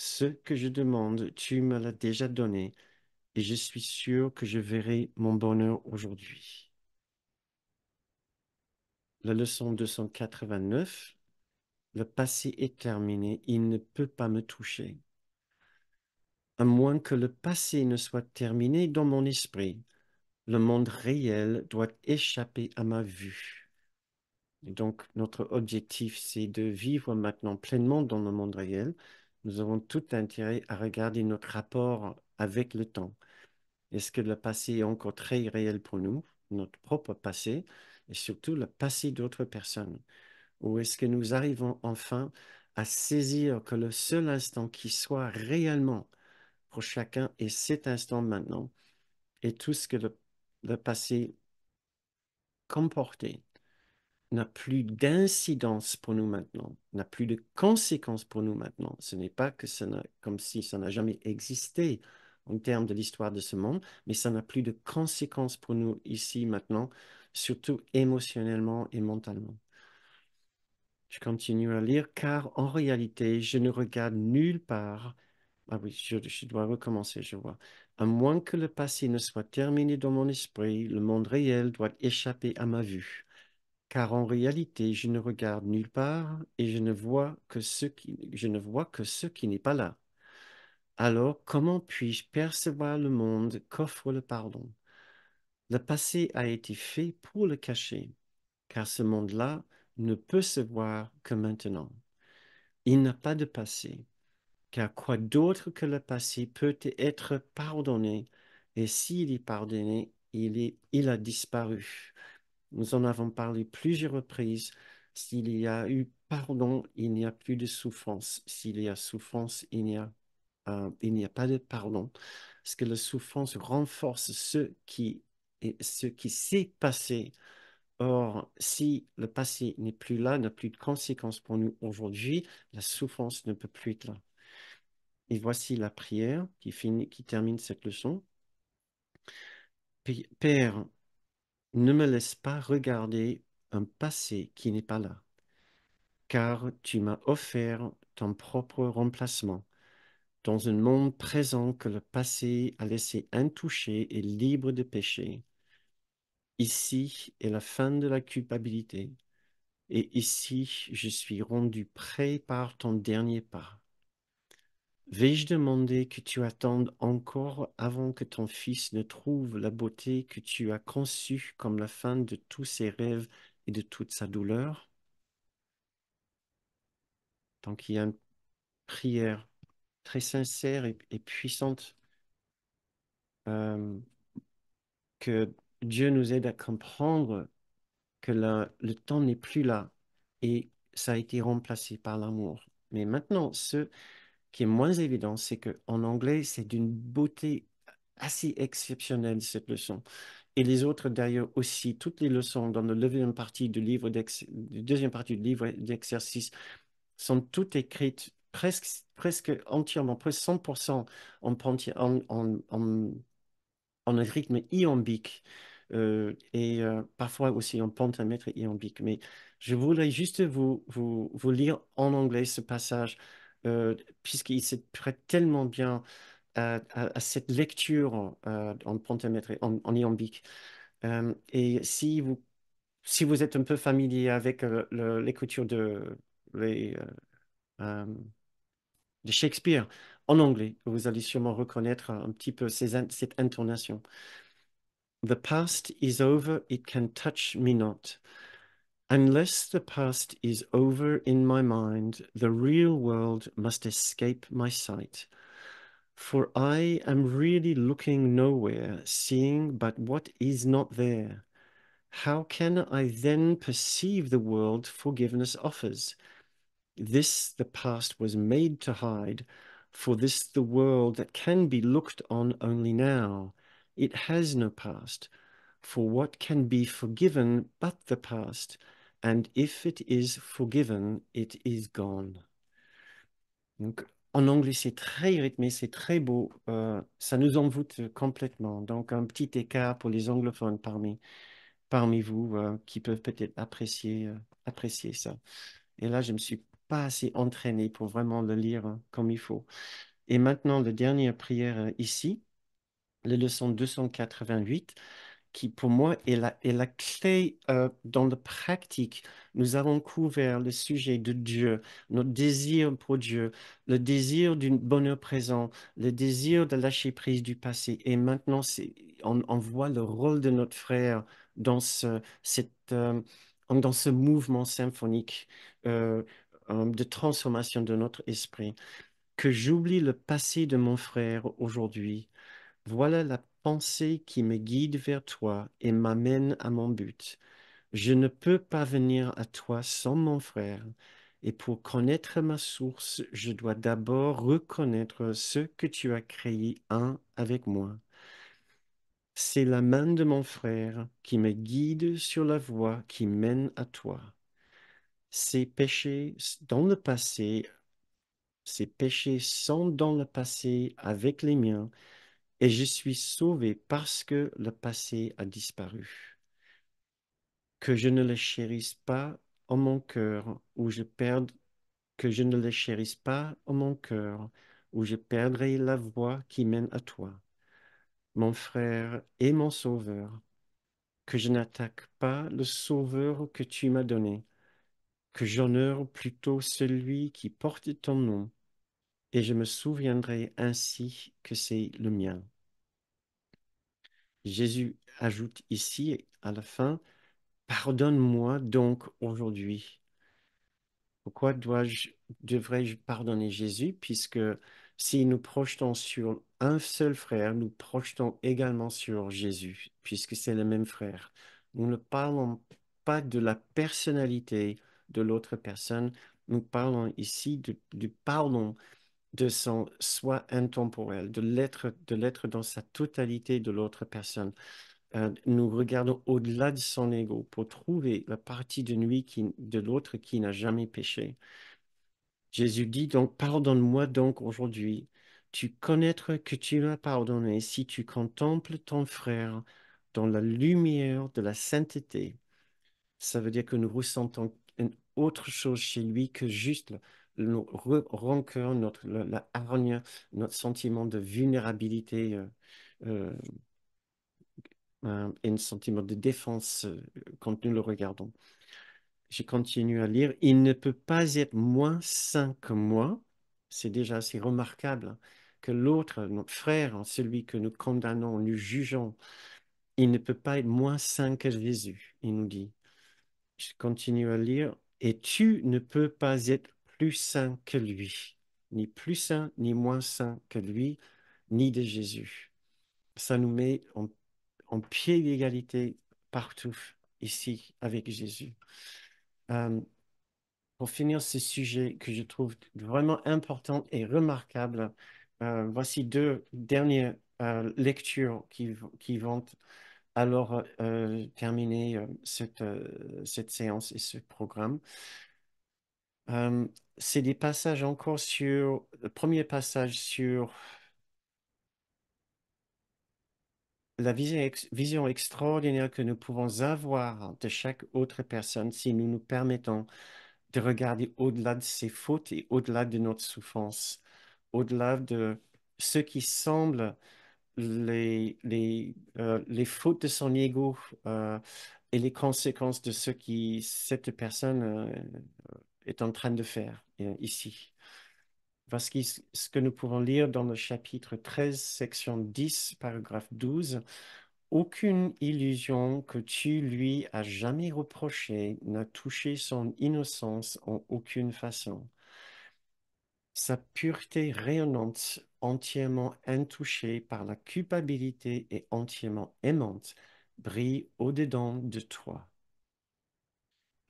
Ce que je demande, tu me l'as déjà donné, et je suis sûr que je verrai mon bonheur aujourd'hui. La leçon 289, le passé est terminé, il ne peut pas me toucher. À moins que le passé ne soit terminé dans mon esprit, le monde réel doit échapper à ma vue. donc, notre objectif, c'est de vivre maintenant pleinement dans le monde réel, nous avons tout intérêt à regarder notre rapport avec le temps. Est-ce que le passé est encore très réel pour nous, notre propre passé, et surtout le passé d'autres personnes Ou est-ce que nous arrivons enfin à saisir que le seul instant qui soit réellement pour chacun est cet instant maintenant et tout ce que le, passé comportait n'a plus d'incidence pour nous maintenant, n'a plus de conséquences pour nous maintenant. Ce n'est pas que ça n'a, comme si ça n'a jamais existé en termes de l'histoire de ce monde, mais ça n'a plus de conséquences pour nous ici maintenant, surtout émotionnellement et mentalement. Je continue à lire, car en réalité, je ne regarde nulle part. Ah oui, je dois recommencer, je vois. À moins que le passé ne soit terminé dans mon esprit, le monde réel doit échapper à ma vue car en réalité, je ne regarde nulle part et je ne vois que ce qui, je ne vois que ce qui n'est pas là. Alors, comment puis-je percevoir le monde qu'offre le pardon Le passé a été fait pour le cacher, car ce monde-là ne peut se voir que maintenant. Il n'a pas de passé, car quoi d'autre que le passé peut être pardonné, et s'il est pardonné, il a disparu nous en avons parlé plusieurs reprises. S'il y a eu pardon, il n'y a plus de souffrance. S'il y a souffrance, il n'y a, euh, il n'y a pas de pardon. Parce que la souffrance renforce ce qui, ce qui s'est passé. Or, si le passé n'est plus là, n'a plus de conséquences pour nous aujourd'hui, la souffrance ne peut plus être là. Et voici la prière qui, qui termine cette leçon. Père, ne me laisse pas regarder un passé qui n'est pas là, car tu m'as offert ton propre remplacement dans un monde présent que le passé a laissé intouché et libre de péché. Ici est la fin de la culpabilité, et ici je suis rendu prêt par ton dernier pas. Vais-je demander que tu attendes encore avant que ton fils ne trouve la beauté que tu as conçue comme la fin de tous ses rêves et de toute sa douleur Donc il y a une prière très sincère et, puissante euh, que Dieu nous aide à comprendre que le temps n'est plus là et ça a été remplacé par l'amour. Mais maintenant, ce, qui est moins évident, c'est qu'en anglais, c'est d'une beauté assez exceptionnelle, cette leçon. Et les autres, d'ailleurs, aussi, toutes les leçons dans le deuxième partie du livre d'exercice sont toutes écrites presque, presque entièrement, presque 100% en, en, en, en un rythme iambique. Euh, et euh, parfois aussi en pentamètre iambique. Mais je voulais juste vous, vous lire en anglais ce passage euh, puisqu'il s'est prête tellement bien à, cette lecture euh, en pentamètre, en, en iambique. Euh, et si vous, si vous êtes un peu familier avec l'écriture de, de Shakespeare en anglais, vous allez sûrement reconnaître un petit peu cette intonation. The past is over, it can touch me not. Unless the past is over in my mind, the real world must escape my sight. For I am really looking nowhere, seeing but what is not there. How can I then perceive the world forgiveness offers? This the past was made to hide, for this the world that can be looked on only now. It has no past, for what can be forgiven but the past? And if it is forgiven, it is gone. Donc, en anglais, c'est très rythmé, c'est très beau. Euh, ça nous envoûte complètement. Donc, un petit écart pour les anglophones parmi, parmi vous euh, qui peuvent peut-être apprécier, euh, apprécier ça. Et là, je ne me suis pas assez entraîné pour vraiment le lire hein, comme il faut. Et maintenant, la dernière prière ici, la leçon 288 qui pour moi est la, est la clé euh, dans la pratique. Nous avons couvert le sujet de Dieu, notre désir pour Dieu, le désir d'une bonheur présent, le désir de lâcher prise du passé. Et maintenant, on, on, voit le rôle de notre frère dans ce, cette, euh, dans ce mouvement symphonique euh, de transformation de notre esprit. Que j'oublie le passé de mon frère aujourd'hui. Voilà la pensée qui me guide vers toi et m'amène à mon but. Je ne peux pas venir à toi sans mon frère, et pour connaître ma source, je dois d'abord reconnaître ce que tu as créé un avec moi. C'est la main de mon frère qui me guide sur la voie qui mène à toi. Ces péchés dans le passé, ces péchés sont dans le passé avec les miens, et je suis sauvé parce que le passé a disparu. Que je ne le chérisse pas en mon cœur ou je perde que je ne le chérisse pas en mon cœur où je perdrai la voie qui mène à toi. Mon frère et mon sauveur, que je n'attaque pas le sauveur que tu m'as donné, que j'honore plutôt celui qui porte ton nom et je me souviendrai ainsi que c'est le mien. Jésus ajoute ici à la fin, pardonne-moi donc aujourd'hui. Pourquoi dois-je, devrais-je pardonner Jésus puisque si nous projetons sur un seul frère, nous projetons également sur Jésus puisque c'est le même frère. Nous ne parlons pas de la personnalité de l'autre personne, nous parlons ici du pardon de son soi intemporel, de l'être, de l'être dans sa totalité de l'autre personne. Euh, nous regardons au-delà de son ego pour trouver la partie de lui qui, de l'autre qui n'a jamais péché. Jésus dit donc, pardonne-moi donc aujourd'hui. Tu connaîtras que tu m'as pardonné si tu contemples ton frère dans la lumière de la sainteté. Ça veut dire que nous ressentons une autre chose chez lui que juste nous rancœur, notre, la, hargne, notre sentiment de vulnérabilité euh, euh, hein, et un sentiment de défense euh, quand nous le regardons. Je continue à lire. Il ne peut pas être moins saint que moi. C'est déjà assez remarquable hein, que l'autre, notre frère, hein, celui que nous condamnons, nous jugeons, il ne peut pas être moins saint que Jésus, il nous dit. Je continue à lire. Et tu ne peux pas être plus saint que lui, ni plus saint, ni moins saint que lui, ni de Jésus. Ça nous met en, pied d'égalité partout ici avec Jésus. Euh, pour finir ce sujet que je trouve vraiment important et remarquable, euh, voici deux dernières euh, lectures qui, qui vont alors terminer cette, cette séance et ce programme. Euh, c'est des passages encore sur, le premier passage sur la vision, extraordinaire que nous pouvons avoir de chaque autre personne si nous nous permettons de regarder au-delà de ses fautes et au-delà de notre souffrance, au-delà de ce qui semble les, les, euh, fautes de son ego euh, et les conséquences de ce qui cette personne est en train de faire euh, ici. Parce que ce que nous pouvons lire dans le chapitre 13, section 10, paragraphe 12, aucune illusion que tu lui as jamais reproché n'a touché son innocence en aucune façon. Sa pureté rayonnante, entièrement intouchée par la culpabilité et entièrement aimante, brille au-dedans de toi.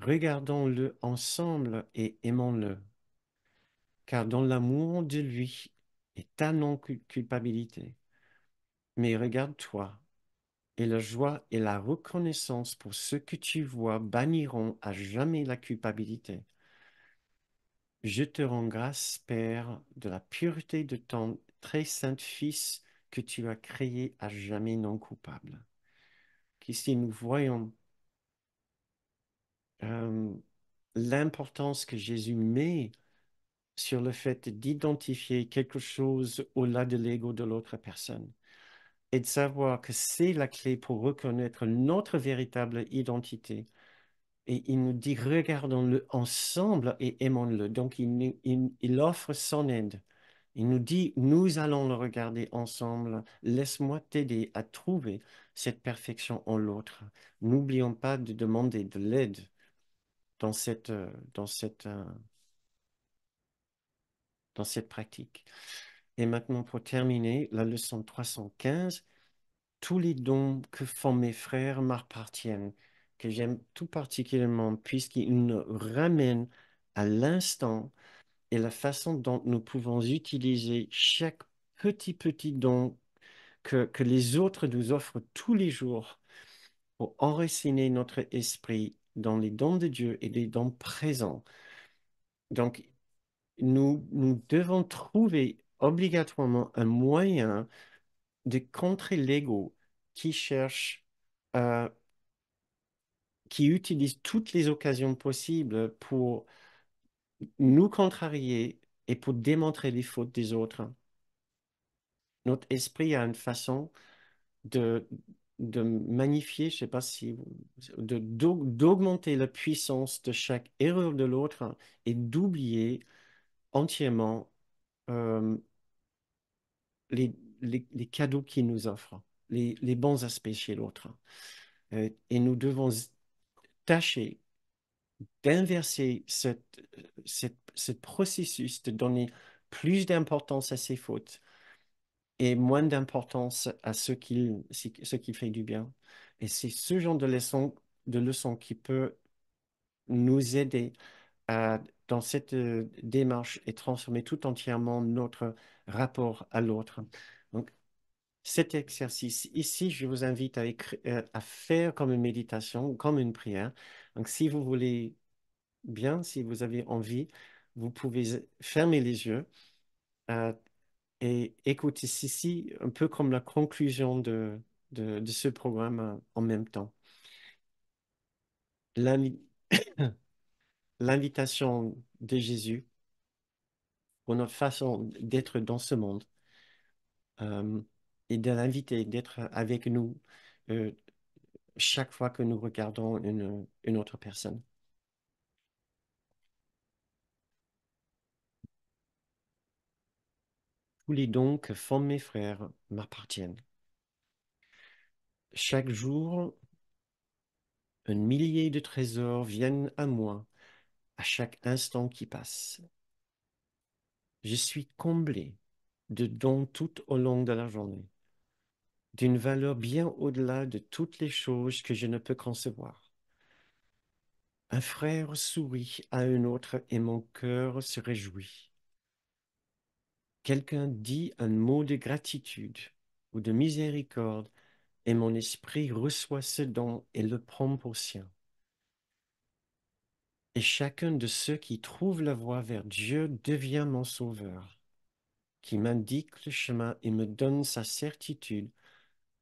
Regardons-le ensemble et aimons-le, car dans l'amour de lui est ta non-culpabilité. Mais regarde-toi, et la joie et la reconnaissance pour ce que tu vois banniront à jamais la culpabilité. Je te rends grâce, Père, de la pureté de ton très saint Fils que tu as créé à jamais non coupable. Qu'ici nous voyons euh, l'importance que Jésus met sur le fait d'identifier quelque chose au-delà de l'ego de l'autre personne et de savoir que c'est la clé pour reconnaître notre véritable identité. Et il nous dit, regardons-le ensemble et aimons-le. Donc il, il offre son aide. Il nous dit, nous allons le regarder ensemble. Laisse-moi t'aider à trouver cette perfection en l'autre. N'oublions pas de demander de l'aide dans cette, euh, dans cette, euh, dans cette pratique. Et maintenant, pour terminer, la leçon 315, tous les dons que font mes frères m'appartiennent, que j'aime tout particulièrement, puisqu'ils nous ramènent à l'instant et la façon dont nous pouvons utiliser chaque petit petit don que, que les autres nous offrent tous les jours pour enraciner notre esprit dans les dons de Dieu et les dons présents. Donc, nous, nous devons trouver obligatoirement un moyen de contrer l'ego qui cherche, euh, qui utilise toutes les occasions possibles pour nous contrarier et pour démontrer les fautes des autres. Notre esprit a une façon de, de magnifier, je sais pas si, de, d'augmenter la puissance de chaque erreur de l'autre et d'oublier entièrement euh, les, les, les, cadeaux qu'il nous offre, les, les bons aspects chez l'autre. Euh, et nous devons tâcher d'inverser ce cette, cette processus, de donner plus d'importance à ses fautes et moins d'importance à ce qui, ce qui fait du bien. Et c'est ce genre de leçon, de leçon qui peut nous aider dans cette euh, démarche et transformer tout entièrement notre rapport à l'autre. Donc, cet exercice ici, je vous invite à, euh, à faire comme une méditation, comme une prière. Donc, si vous voulez bien, si vous avez envie, vous pouvez fermer les yeux, euh, et écoutez ceci un peu comme la conclusion de, ce programme en même temps. L'invitation de Jésus pour notre façon d'être dans ce monde euh, et de l'inviter d'être avec nous euh, chaque fois que nous regardons une, une autre personne. les dons que font mes frères m'appartiennent. Chaque jour, un millier de trésors viennent à moi à chaque instant qui passe. Je suis comblé de dons tout au long de la journée, d'une valeur bien au-delà de toutes les choses que je ne peux concevoir. Un frère sourit à un autre et mon cœur se réjouit quelqu'un dit un mot de gratitude ou de miséricorde, et mon esprit reçoit ce don et le prend pour sien. Et chacun de ceux qui trouvent la voie vers Dieu devient mon sauveur, qui m'indique le chemin et me donne sa certitude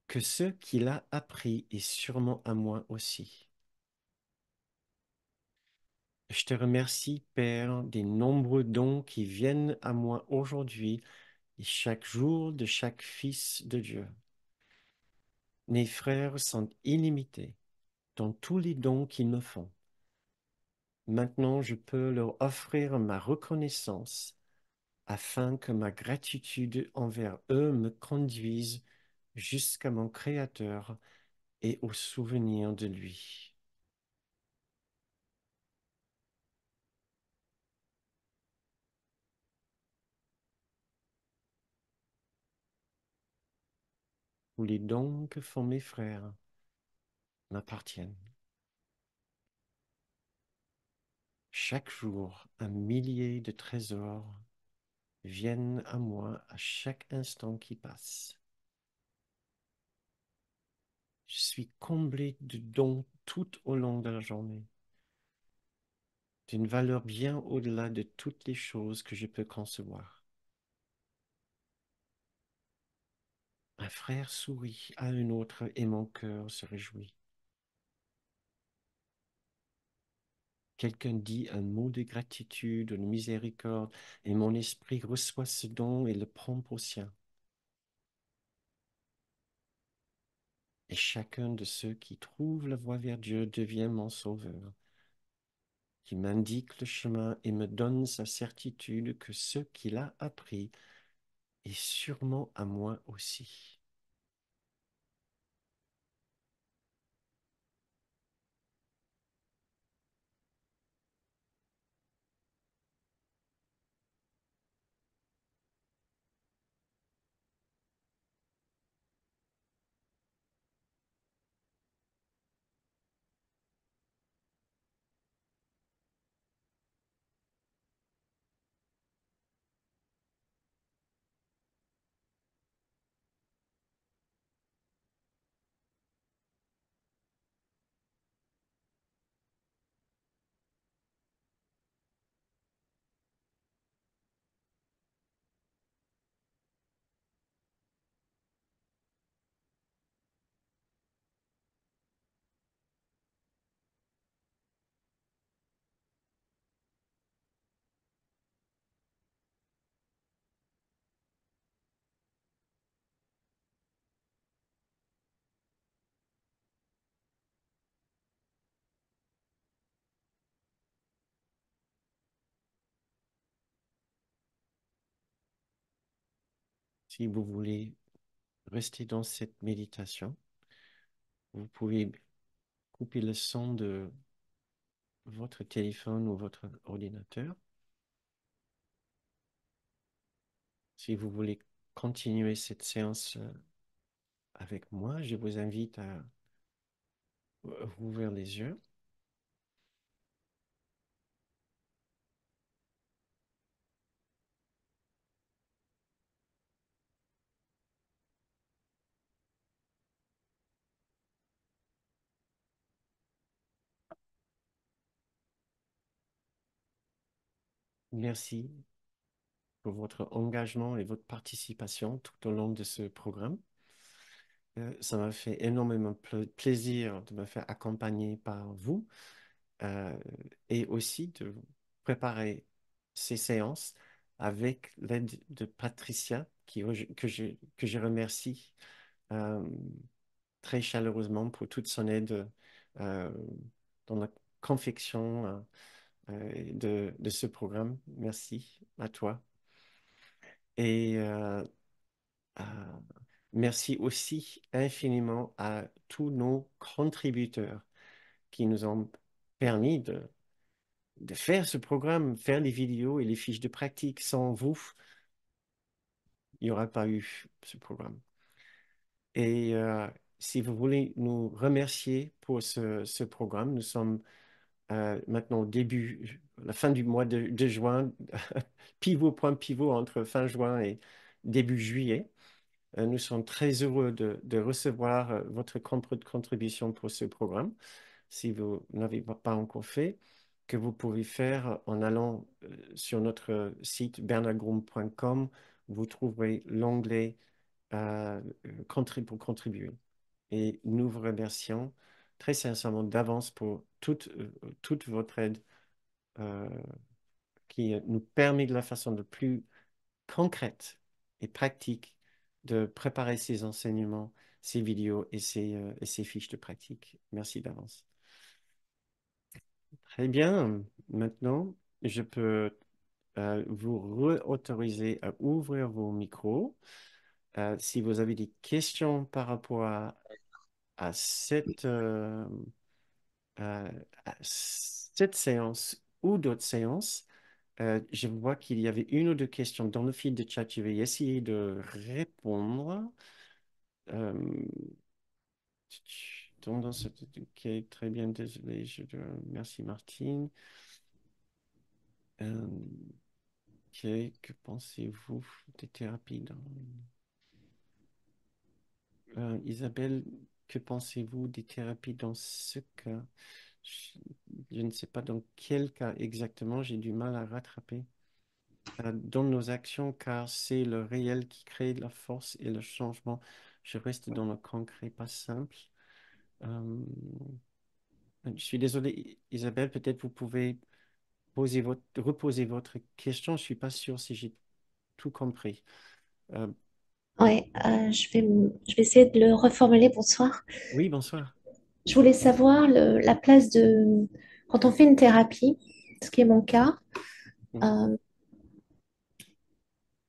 que ce qu'il a appris est sûrement à moi aussi. Je te remercie, Père, des nombreux dons qui viennent à moi aujourd'hui et chaque jour de chaque fils de Dieu. Mes frères sont illimités dans tous les dons qu'ils me font. Maintenant, je peux leur offrir ma reconnaissance afin que ma gratitude envers eux me conduise jusqu'à mon Créateur et au souvenir de lui. où les dons que font mes frères m'appartiennent. Chaque jour, un millier de trésors viennent à moi à chaque instant qui passe. Je suis comblé de dons tout au long de la journée, d'une valeur bien au-delà de toutes les choses que je peux concevoir. Un frère sourit à un autre et mon cœur se réjouit. Quelqu'un dit un mot de gratitude, ou de miséricorde, et mon esprit reçoit ce don et le prend pour sien. Et chacun de ceux qui trouvent la voie vers Dieu devient mon sauveur, qui m'indique le chemin et me donne sa certitude que ce qu'il a appris et sûrement à moi aussi. si vous voulez rester dans cette méditation, vous pouvez couper le son de votre téléphone ou votre ordinateur. Si vous voulez continuer cette séance euh, avec moi, je vous invite à euh, ouvrir les yeux. Merci pour votre engagement et votre participation tout au long de ce programme. Euh, ça m'a fait énormément plaisir de me faire accompagner par vous euh, et aussi de préparer ces séances avec l'aide de Patricia, que, je, que remercie euh, très chaleureusement pour toute son aide dans la confection hein, euh, de, de, ce programme. Merci à toi. Et euh, euh, merci aussi infiniment à tous nos contributeurs qui nous ont permis de, de faire ce programme, faire les vidéos et les fiches de pratique. Sans vous, il n'y aura pas eu ce programme. Et si vous voulez nous remercier pour ce programme, nous sommes euh, maintenant au début, la fin du mois de, juin, pivot, point pivot entre fin juin et début juillet. Euh, nous sommes très heureux de, recevoir euh, votre contribution pour ce programme, si vous n'avez pas encore fait, que vous pouvez faire en allant sur notre site bernagroom.com, Vous trouverez l'onglet pour contribuer. Et nous vous remercions très sincèrement d'avance pour toute, euh, toute votre aide euh, qui euh, nous permet de la façon la plus concrète et pratique de préparer ces enseignements, ces vidéos et ces, fiches de pratique. Merci d'avance. Très bien. Maintenant, je peux vous autoriser à ouvrir vos micros. si vous avez des questions par rapport à à cette, euh, cette séance ou d'autres séances, euh, je vois qu'il y avait une ou deux questions dans le fil de chat. Je vais essayer de répondre. Euh, très bien, désolé. je Merci Martine. que pensez-vous des thérapies Isabelle que pensez-vous des thérapies dans ce cas je, ne sais pas dans quel cas exactement j'ai du mal à rattraper euh, dans nos actions car c'est le réel qui crée la force et le changement. Je reste dans le concret, pas simple. Euh, je suis désolé, Isabelle, peut-être vous pouvez poser votre, reposer votre question. Je ne suis pas sûr si j'ai tout compris. Euh, oui, euh, je vais, je vais essayer de le reformuler. Bonsoir. Oui, bonsoir. Je voulais savoir la place de... Quand on fait une thérapie, ce qui est mon cas, euh,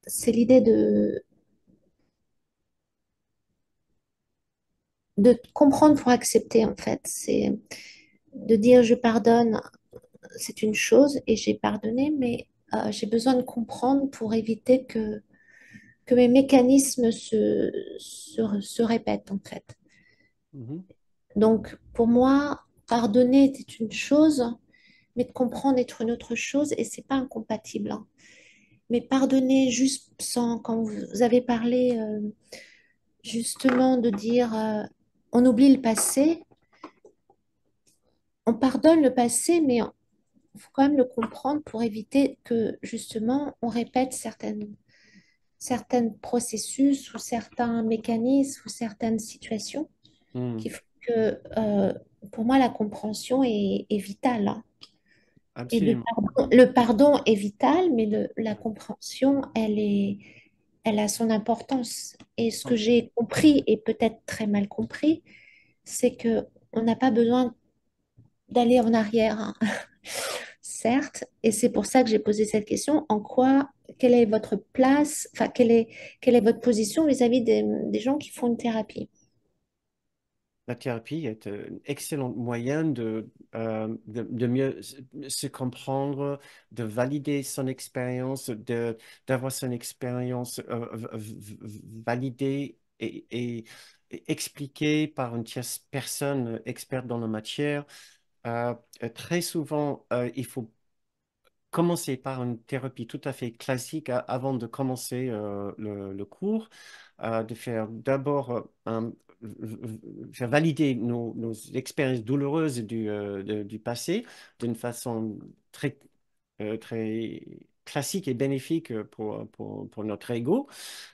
c'est l'idée de... de comprendre pour accepter, en fait. C'est de dire je pardonne, c'est une chose, et j'ai pardonné, mais euh, j'ai besoin de comprendre pour éviter que que mes mécanismes se, se, se répètent en fait. Mhm. Donc pour moi, pardonner était une chose, mais de comprendre être une autre chose et c'est pas incompatible. Hein. Mais pardonner juste sans, quand vous avez parlé euh, justement de dire euh, on oublie le passé, on pardonne le passé, mais il faut quand même le comprendre pour éviter que justement on répète certaines certains processus ou certains mécanismes ou certaines situations hmm. qui que euh, pour moi la compréhension est, vitale. Hein. le pardon, est vital, mais la compréhension, elle, a son importance. Et ce que j'ai compris, et peut-être très mal compris, c'est qu'on n'a pas besoin d'aller en arrière, hein. certes. Et c'est pour ça que j'ai posé cette question en quoi quelle est votre place, enfin, quelle est, quelle est votre position vis-à-vis des, gens qui font une thérapie La thérapie est euh, un excellent moyen euh, de, de, mieux se comprendre, de valider son expérience, d'avoir son expérience euh, validée et, expliquée par une personne experte dans la matière. très souvent, il faut commencer par une thérapie tout à fait classique avant de commencer euh, le, cours, euh, de faire d'abord euh, un, valider nos, expériences douloureuses du, du passé d'une façon très, très classique et bénéfique pour, pour, pour notre ego.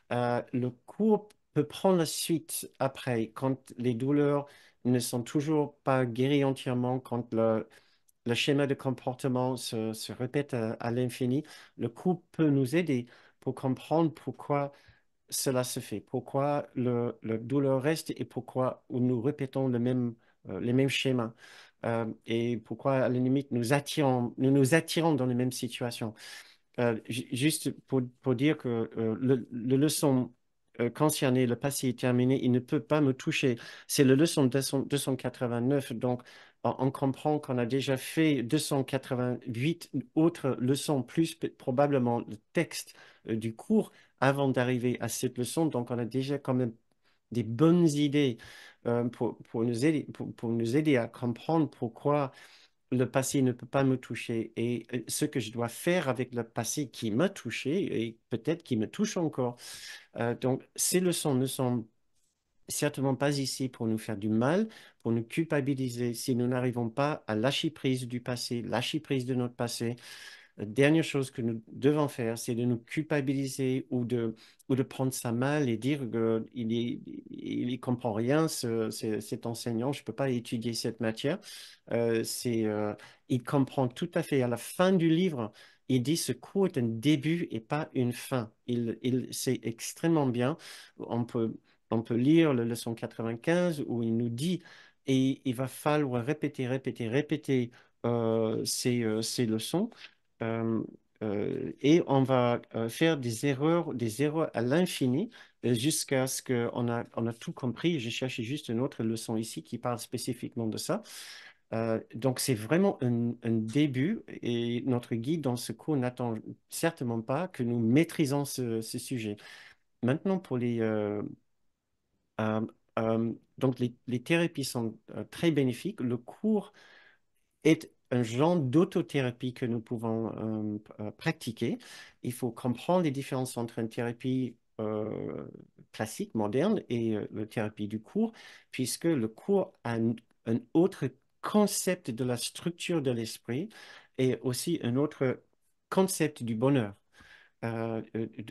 le cours peut prendre la suite après quand les douleurs ne sont toujours pas guéries entièrement, quand le, le schéma de comportement se, se répète euh, à, l'infini, le couple peut nous aider pour comprendre pourquoi cela se fait, pourquoi le, le douleur reste et pourquoi nous répétons le même, euh, les mêmes schémas euh, et pourquoi, à la limite, nous, attirons, nous nous attirons dans les mêmes situations. juste pour, pour, dire que le, le, leçon concernée, le passé est terminé, il ne peut pas me toucher. C'est le leçon 289, donc on comprend qu'on a déjà fait 288 autres leçons, plus probablement le texte euh, du cours, avant d'arriver à cette leçon. Donc, on a déjà quand même des bonnes idées euh, pour, nous aider, à comprendre pourquoi le passé ne peut pas me toucher et euh, ce que je dois faire avec le passé qui m'a touché et peut-être qui me touche encore. donc, ces leçons ne sont certainement pas ici pour nous faire du mal, pour nous culpabiliser si nous n'arrivons pas à lâcher prise du passé, lâcher prise de notre passé. La dernière chose que nous devons faire, c'est de nous culpabiliser ou de, ou de prendre ça mal et dire qu'il ne comprend rien, ce, cet enseignant, je ne peux pas étudier cette matière. Euh, euh, il comprend tout à fait. À la fin du livre, il dit ce cours est un début et pas une fin. Il, il c'est extrêmement bien. On peut on peut lire la leçon 95 où il nous dit, et il va falloir répéter, répéter, répéter euh, euh, ces, leçons. Euh, et on va faire des erreurs, des erreurs à l'infini jusqu'à ce qu'on a, on a tout compris. J'ai cherché juste une autre leçon ici qui parle spécifiquement de ça. donc, c'est vraiment un, début et notre guide dans ce cours n'attend certainement pas que nous maîtrisons ce, sujet. Maintenant, pour les, euh, euh, donc les, thérapies sont euh, très bénéfiques. Le cours est un genre d'autothérapie que nous pouvons pratiquer. Il faut comprendre les différences entre une thérapie classique, moderne, et le la thérapie du cours, puisque le cours a un, un autre concept de la structure de l'esprit et aussi un autre concept du bonheur.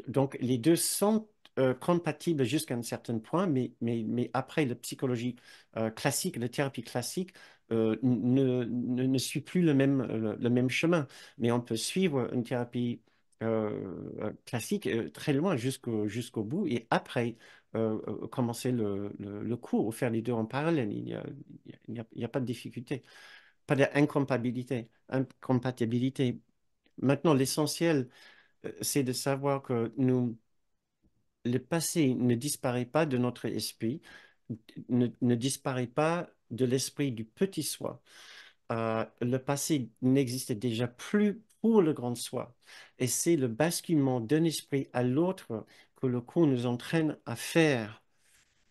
donc les deux sont euh, compatible jusqu'à un certain point, mais, mais, mais après, la psychologie euh, classique, la thérapie classique euh, ne, ne, suit plus le même, le, même chemin. Mais on peut suivre une thérapie classique très loin jusqu'au jusqu'au bout et après commencer le, le, cours ou faire les deux en parallèle. Il n'y a, il a, a pas de difficulté, pas d'incompatibilité. Incompatibilité. Maintenant, l'essentiel, c'est de savoir que nous le passé ne disparaît pas de notre esprit, ne, disparaît pas de l'esprit du petit soi. Euh, le passé n'existe déjà plus pour le grand soi. Et c'est le basculement d'un esprit à l'autre que le cours nous entraîne à faire.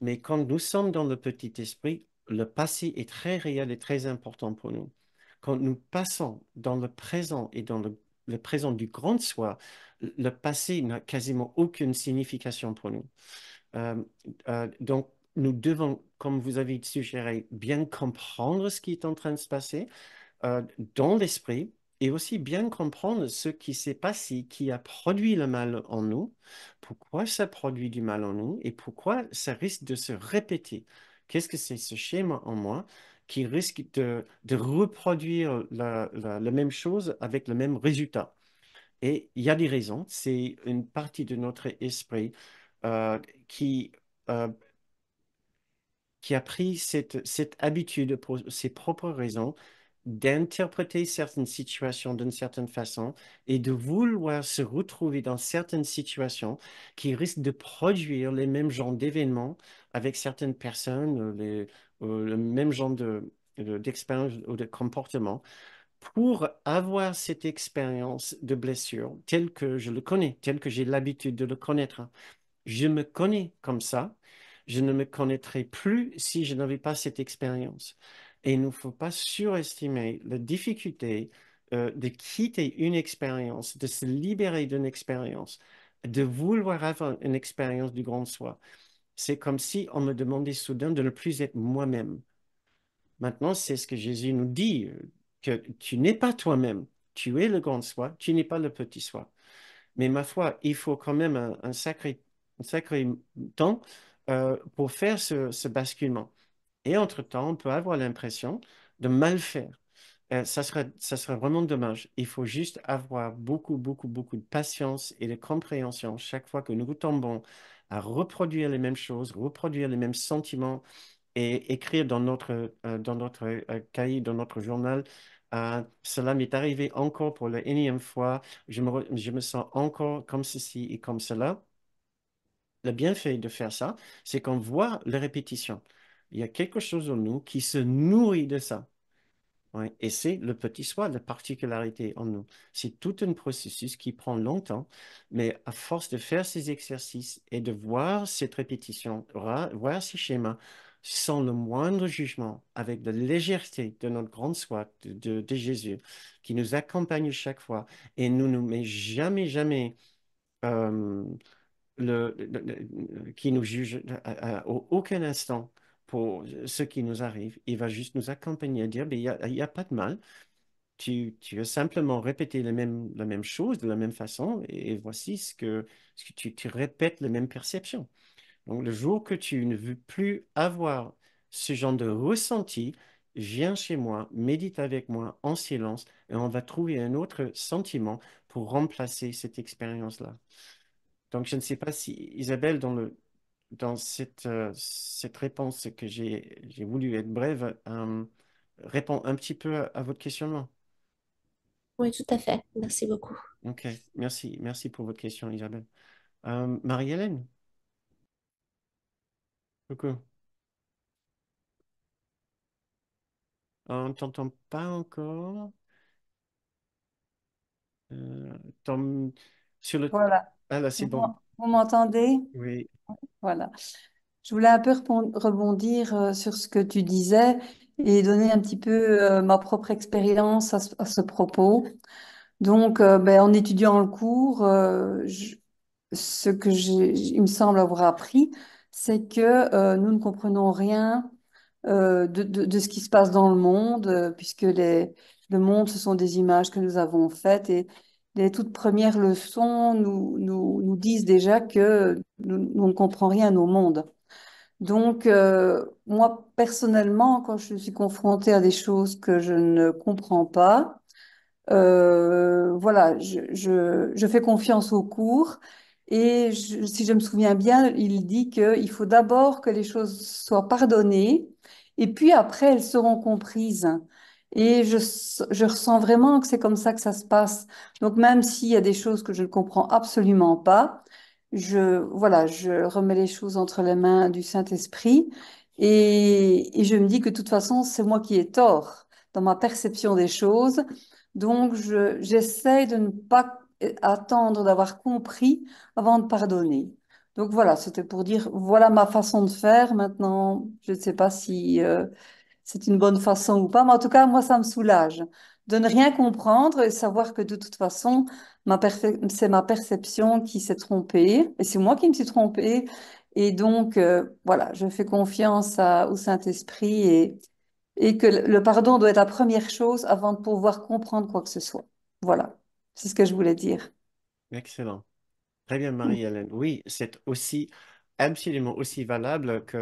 Mais quand nous sommes dans le petit esprit, le passé est très réel et très important pour nous. Quand nous passons dans le présent et dans le le présent du grand soi, le passé n'a quasiment aucune signification pour nous. Euh, euh, donc, nous devons, comme vous avez suggéré, bien comprendre ce qui est en train de se passer euh, dans l'esprit et aussi bien comprendre ce qui s'est passé, qui a produit le mal en nous, pourquoi ça produit du mal en nous et pourquoi ça risque de se répéter. Qu'est-ce que c'est ce schéma en moi qui risque de, reproduire la, même chose avec le même résultat. Et il y a des raisons, c'est une partie de notre esprit euh, qui, euh, qui a pris cette, cette habitude pour ses propres raisons d'interpréter certaines situations d'une certaine façon et de vouloir se retrouver dans certaines situations qui risquent de produire les mêmes genres d'événements avec certaines personnes, euh, les, euh, le même genre d'expérience de, ou de comportement, pour avoir cette expérience de blessure telle que je le connais, telle que j'ai l'habitude de le connaître. Je me connais comme ça, je ne me connaîtrais plus si je n'avais pas cette expérience. Et il ne faut pas surestimer la difficulté euh, de quitter une expérience, de se libérer d'une expérience, de vouloir avoir une expérience du grand soi. C'est comme si on me demandait soudain de ne plus être moi-même. Maintenant, c'est ce que Jésus nous dit, que tu n'es pas toi-même, tu es le grand soi, tu n'es pas le petit soi. Mais ma foi, il faut quand même un, sacré, un sacré temps euh, pour faire ce, basculement. Et entre-temps, on peut avoir l'impression de mal faire. Euh, ça, serait, ça serait vraiment dommage. Il faut juste avoir beaucoup, beaucoup, beaucoup de patience et de compréhension chaque fois que nous tombons à reproduire les mêmes choses, reproduire les mêmes sentiments et écrire dans notre, euh, dans notre euh, cahier, dans notre journal. Euh, cela m'est arrivé encore pour la énième fois. Je me, je me sens encore comme ceci et comme cela. Le bienfait de faire ça, c'est qu'on voit les répétitions. Il y a quelque chose en nous qui se nourrit de ça. Ouais. Et c'est le petit soi, la particularité en nous. C'est tout un processus qui prend longtemps, mais à force de faire ces exercices et de voir cette répétition, voir ces schémas, sans le moindre jugement, avec la légèreté de notre grande soi, de, Jésus, qui nous accompagne chaque fois et nous ne nous met jamais, jamais euh, le, qui nous juge euh, à aucun instant pour ce qui nous arrive. Il va juste nous accompagner, à dire, ben, il n'y a, y a pas de mal. Tu, tu, simplement répéter la même, la même chose de la même façon et, voici ce que, ce que tu, tu, répètes, la même perception. Donc le jour que tu ne veux plus avoir ce genre de ressenti, viens chez moi, médite avec moi en silence et on va trouver un autre sentiment pour remplacer cette expérience-là. Donc je ne sais pas si Isabelle, dans le, dans euh, cette, réponse que j'ai voulu être brève, euh, répond un petit peu à, votre questionnement. Oui, tout à fait. Merci beaucoup. OK. Merci. Merci pour votre question, Isabelle. Euh, Marie-Hélène? Coucou. On ne t'entend pas encore. Euh, sur le... Voilà. Ah c'est bon. Vous m'entendez Oui. Voilà. Je voulais un peu rebondir euh, sur ce que tu disais et donner un petit peu euh, ma propre expérience à, ce propos. Donc, euh, ben, en étudiant le cours, ce que il me semble avoir appris, c'est que nous ne comprenons rien de, ce qui se passe dans le monde, puisque les, le monde, ce sont des images que nous avons faites et, les toutes premières leçons nous, disent déjà que nous, ne comprenons rien au monde. Donc, euh, moi, personnellement, quand je suis confrontée à des choses que je ne comprends pas, euh, voilà, je, fais confiance au cours. Et si je me souviens bien, il dit qu'il faut d'abord que les choses soient pardonnées, et puis après, elles seront comprises. Et je, je ressens vraiment que c'est comme ça que ça se passe. Donc même s'il y a des choses que je ne comprends absolument pas, je voilà, je remets les choses entre les mains du Saint-Esprit et, je me dis que de toute façon, c'est moi qui ai tort dans ma perception des choses. Donc j'essaie de ne pas attendre d'avoir compris avant de pardonner. Donc voilà, c'était pour dire voilà ma façon de faire. Maintenant, je ne sais pas si euh, c'est une bonne façon ou pas, mais en tout cas, moi, ça me soulage de ne rien comprendre et savoir que de toute façon, c'est ma perception qui s'est trompée, et c'est moi qui me suis trompée, et donc, euh, voilà, je fais confiance au Saint-Esprit et que le pardon doit être la première chose avant de pouvoir comprendre quoi que ce soit. Voilà, c'est ce que je voulais dire. Excellent. Très bien, mm. Marie-Hélène. Oui, c'est aussi absolument aussi valable que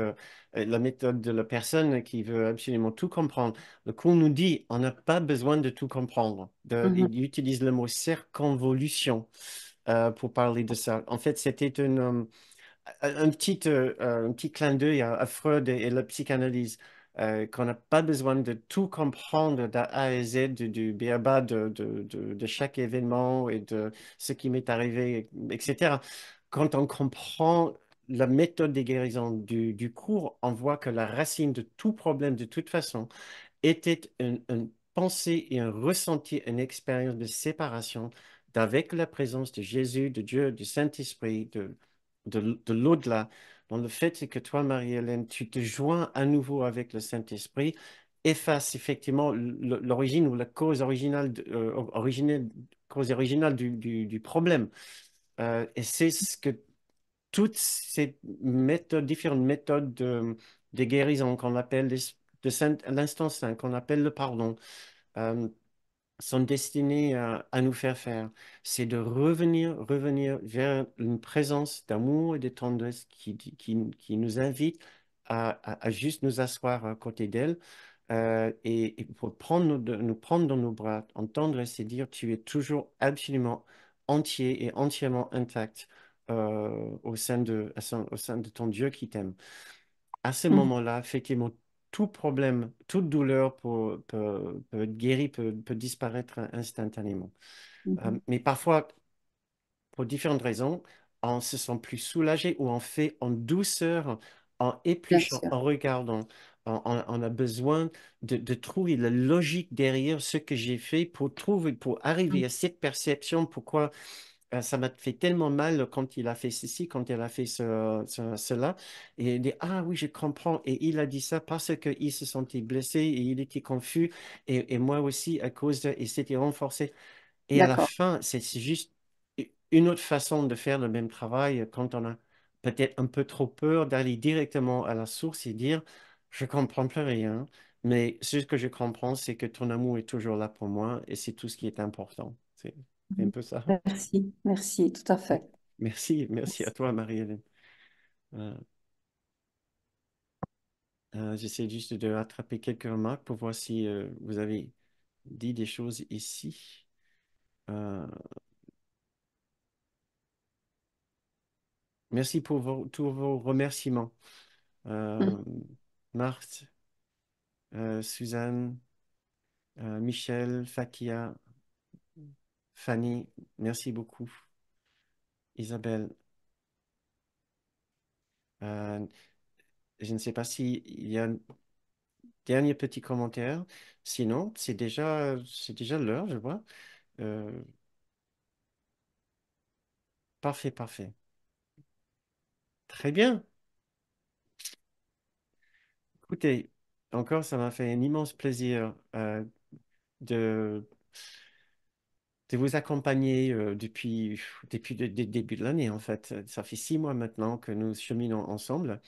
euh, la méthode de la personne qui veut absolument tout comprendre. Le cours nous dit, on n'a pas besoin de tout comprendre. De, mmh Il utilise le mot circonvolution euh, pour parler de ça. En fait, c'était euh, un, un, petit, un petit clin d'œil à, Freud et, la psychanalyse. qu'on n'a pas besoin de tout comprendre d'A A à Z, du, B à de, de, de chaque événement et de ce qui m'est arrivé, etc. Quand on comprend la méthode des guérisons du, cours, on voit que la racine de tout problème, de toute façon, était une, pensée et un ressenti, une expérience de séparation d'avec la présence de Jésus, de Dieu, du Saint-Esprit, de, de, l'au-delà. Donc, le fait, que toi, Marie-Hélène, tu te joins à nouveau avec le Saint-Esprit, efface effectivement l'origine ou la cause originale, euh, cause originale du, problème. Euh, et c'est ce que toutes ces différentes méthodes de, guérison qu'on appelle l'instant saint, qu'on appelle le pardon, euh, sont destinées à, nous faire faire. C'est de revenir, revenir vers une présence d'amour et de tendresse qui, nous invite à, juste nous asseoir à côté d'elle euh, et, pour prendre nous prendre dans nos bras, entendre et dire tu es toujours absolument entier et entièrement intact. Euh, au, sein de, au sein de ton Dieu qui t'aime. À ce hmm. moment-là, effectivement, tout problème, toute douleur peut, peut, peut être guérie, peut, disparaître instantanément. Euh, mhm. mais parfois, pour différentes raisons, on se sent plus soulagé ou on fait en douceur, en épluchant, en regardant. On, a besoin de, trouver la logique derrière ce que j'ai fait pour trouver, pour arriver hmm. à cette perception, pourquoi euh, ça m'a fait tellement mal quand il a fait ceci, quand il a fait ce, cela. Et il dit, ah oui, je comprends. Et il a dit ça parce qu'il se sentait blessé et il était confus. Et, et moi aussi, à cause de, il s'était renforcé. Et à la fin, c'est juste une autre façon de faire le même travail quand on a peut-être un peu trop peur d'aller directement à la source et dire, je comprends plus rien. Mais ce que je comprends, c'est que ton amour est toujours là pour moi et c'est tout ce qui est important peu ça. Merci, merci, tout à fait. Merci, merci, à toi, Marie-Hélène. Euh, euh, j'essaie juste de rattraper quelques remarques pour voir si euh, vous avez dit des choses ici. Merci pour tous vos remerciements. Mm. Marthe, Suzanne, Michel, Fakia, Fanny, merci beaucoup. Isabelle, euh, je ne sais pas s'il y a un dernier petit commentaire. Sinon, c'est déjà, déjà l'heure, je vois. Euh, parfait, parfait. Très bien. Écoutez, encore, ça m'a fait un immense plaisir euh, de de vous accompagner depuis, depuis le début de l'année, en fait. Ça fait six mois maintenant que nous cheminons ensemble.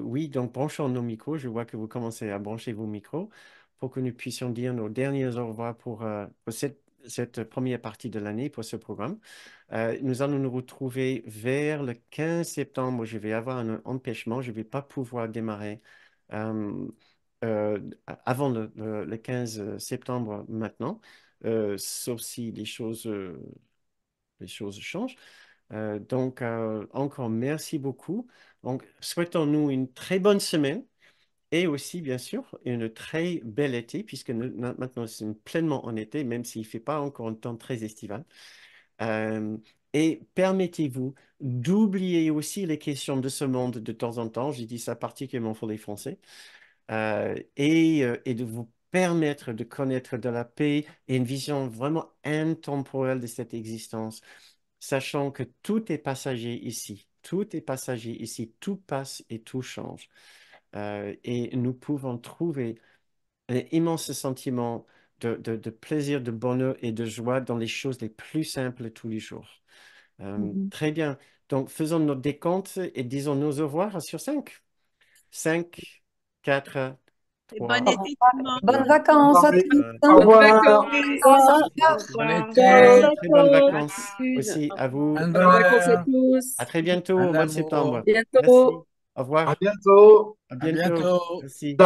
oui, donc branchons nos micros. Je vois que vous commencez à brancher vos micros pour que nous puissions dire nos derniers au revoir pour, cette, première partie de l'année, pour ce programme. nous allons nous retrouver vers le 15 septembre. Je vais avoir un empêchement. Je ne vais pas pouvoir démarrer. avant le 15 septembre maintenant, euh, sauf si les choses, euh, les choses changent. Euh, donc, encore merci beaucoup. Donc, souhaitons-nous une très bonne semaine et aussi, bien sûr, une très belle été, puisque maintenant, c'est pleinement en été, même s'il ne fait pas encore un temps très estival. Et permettez-vous d'oublier aussi les questions de ce monde de temps en temps. J'ai dit ça particulièrement pour les Français. et, et, de vous permettre de connaître de la paix et une vision vraiment intemporelle de cette existence, sachant que tout est passager ici, tout est passager ici, tout passe et tout change. Euh, et nous pouvons trouver un immense sentiment de, de, plaisir, de bonheur et de joie dans les choses les plus simples tous les jours. Euh, mm-hmm. Très bien. Donc, faisons notre décompte et disons nos au revoir sur 5. 5, 4, Bon été Bonnes vacances à tous. Bonnes vacances. Bonnes Très bonnes vacances aussi à vous. Bonnes vacances à tous. À très bientôt, au mois de septembre. Bientôt. Au revoir. À bientôt. À bientôt. Merci.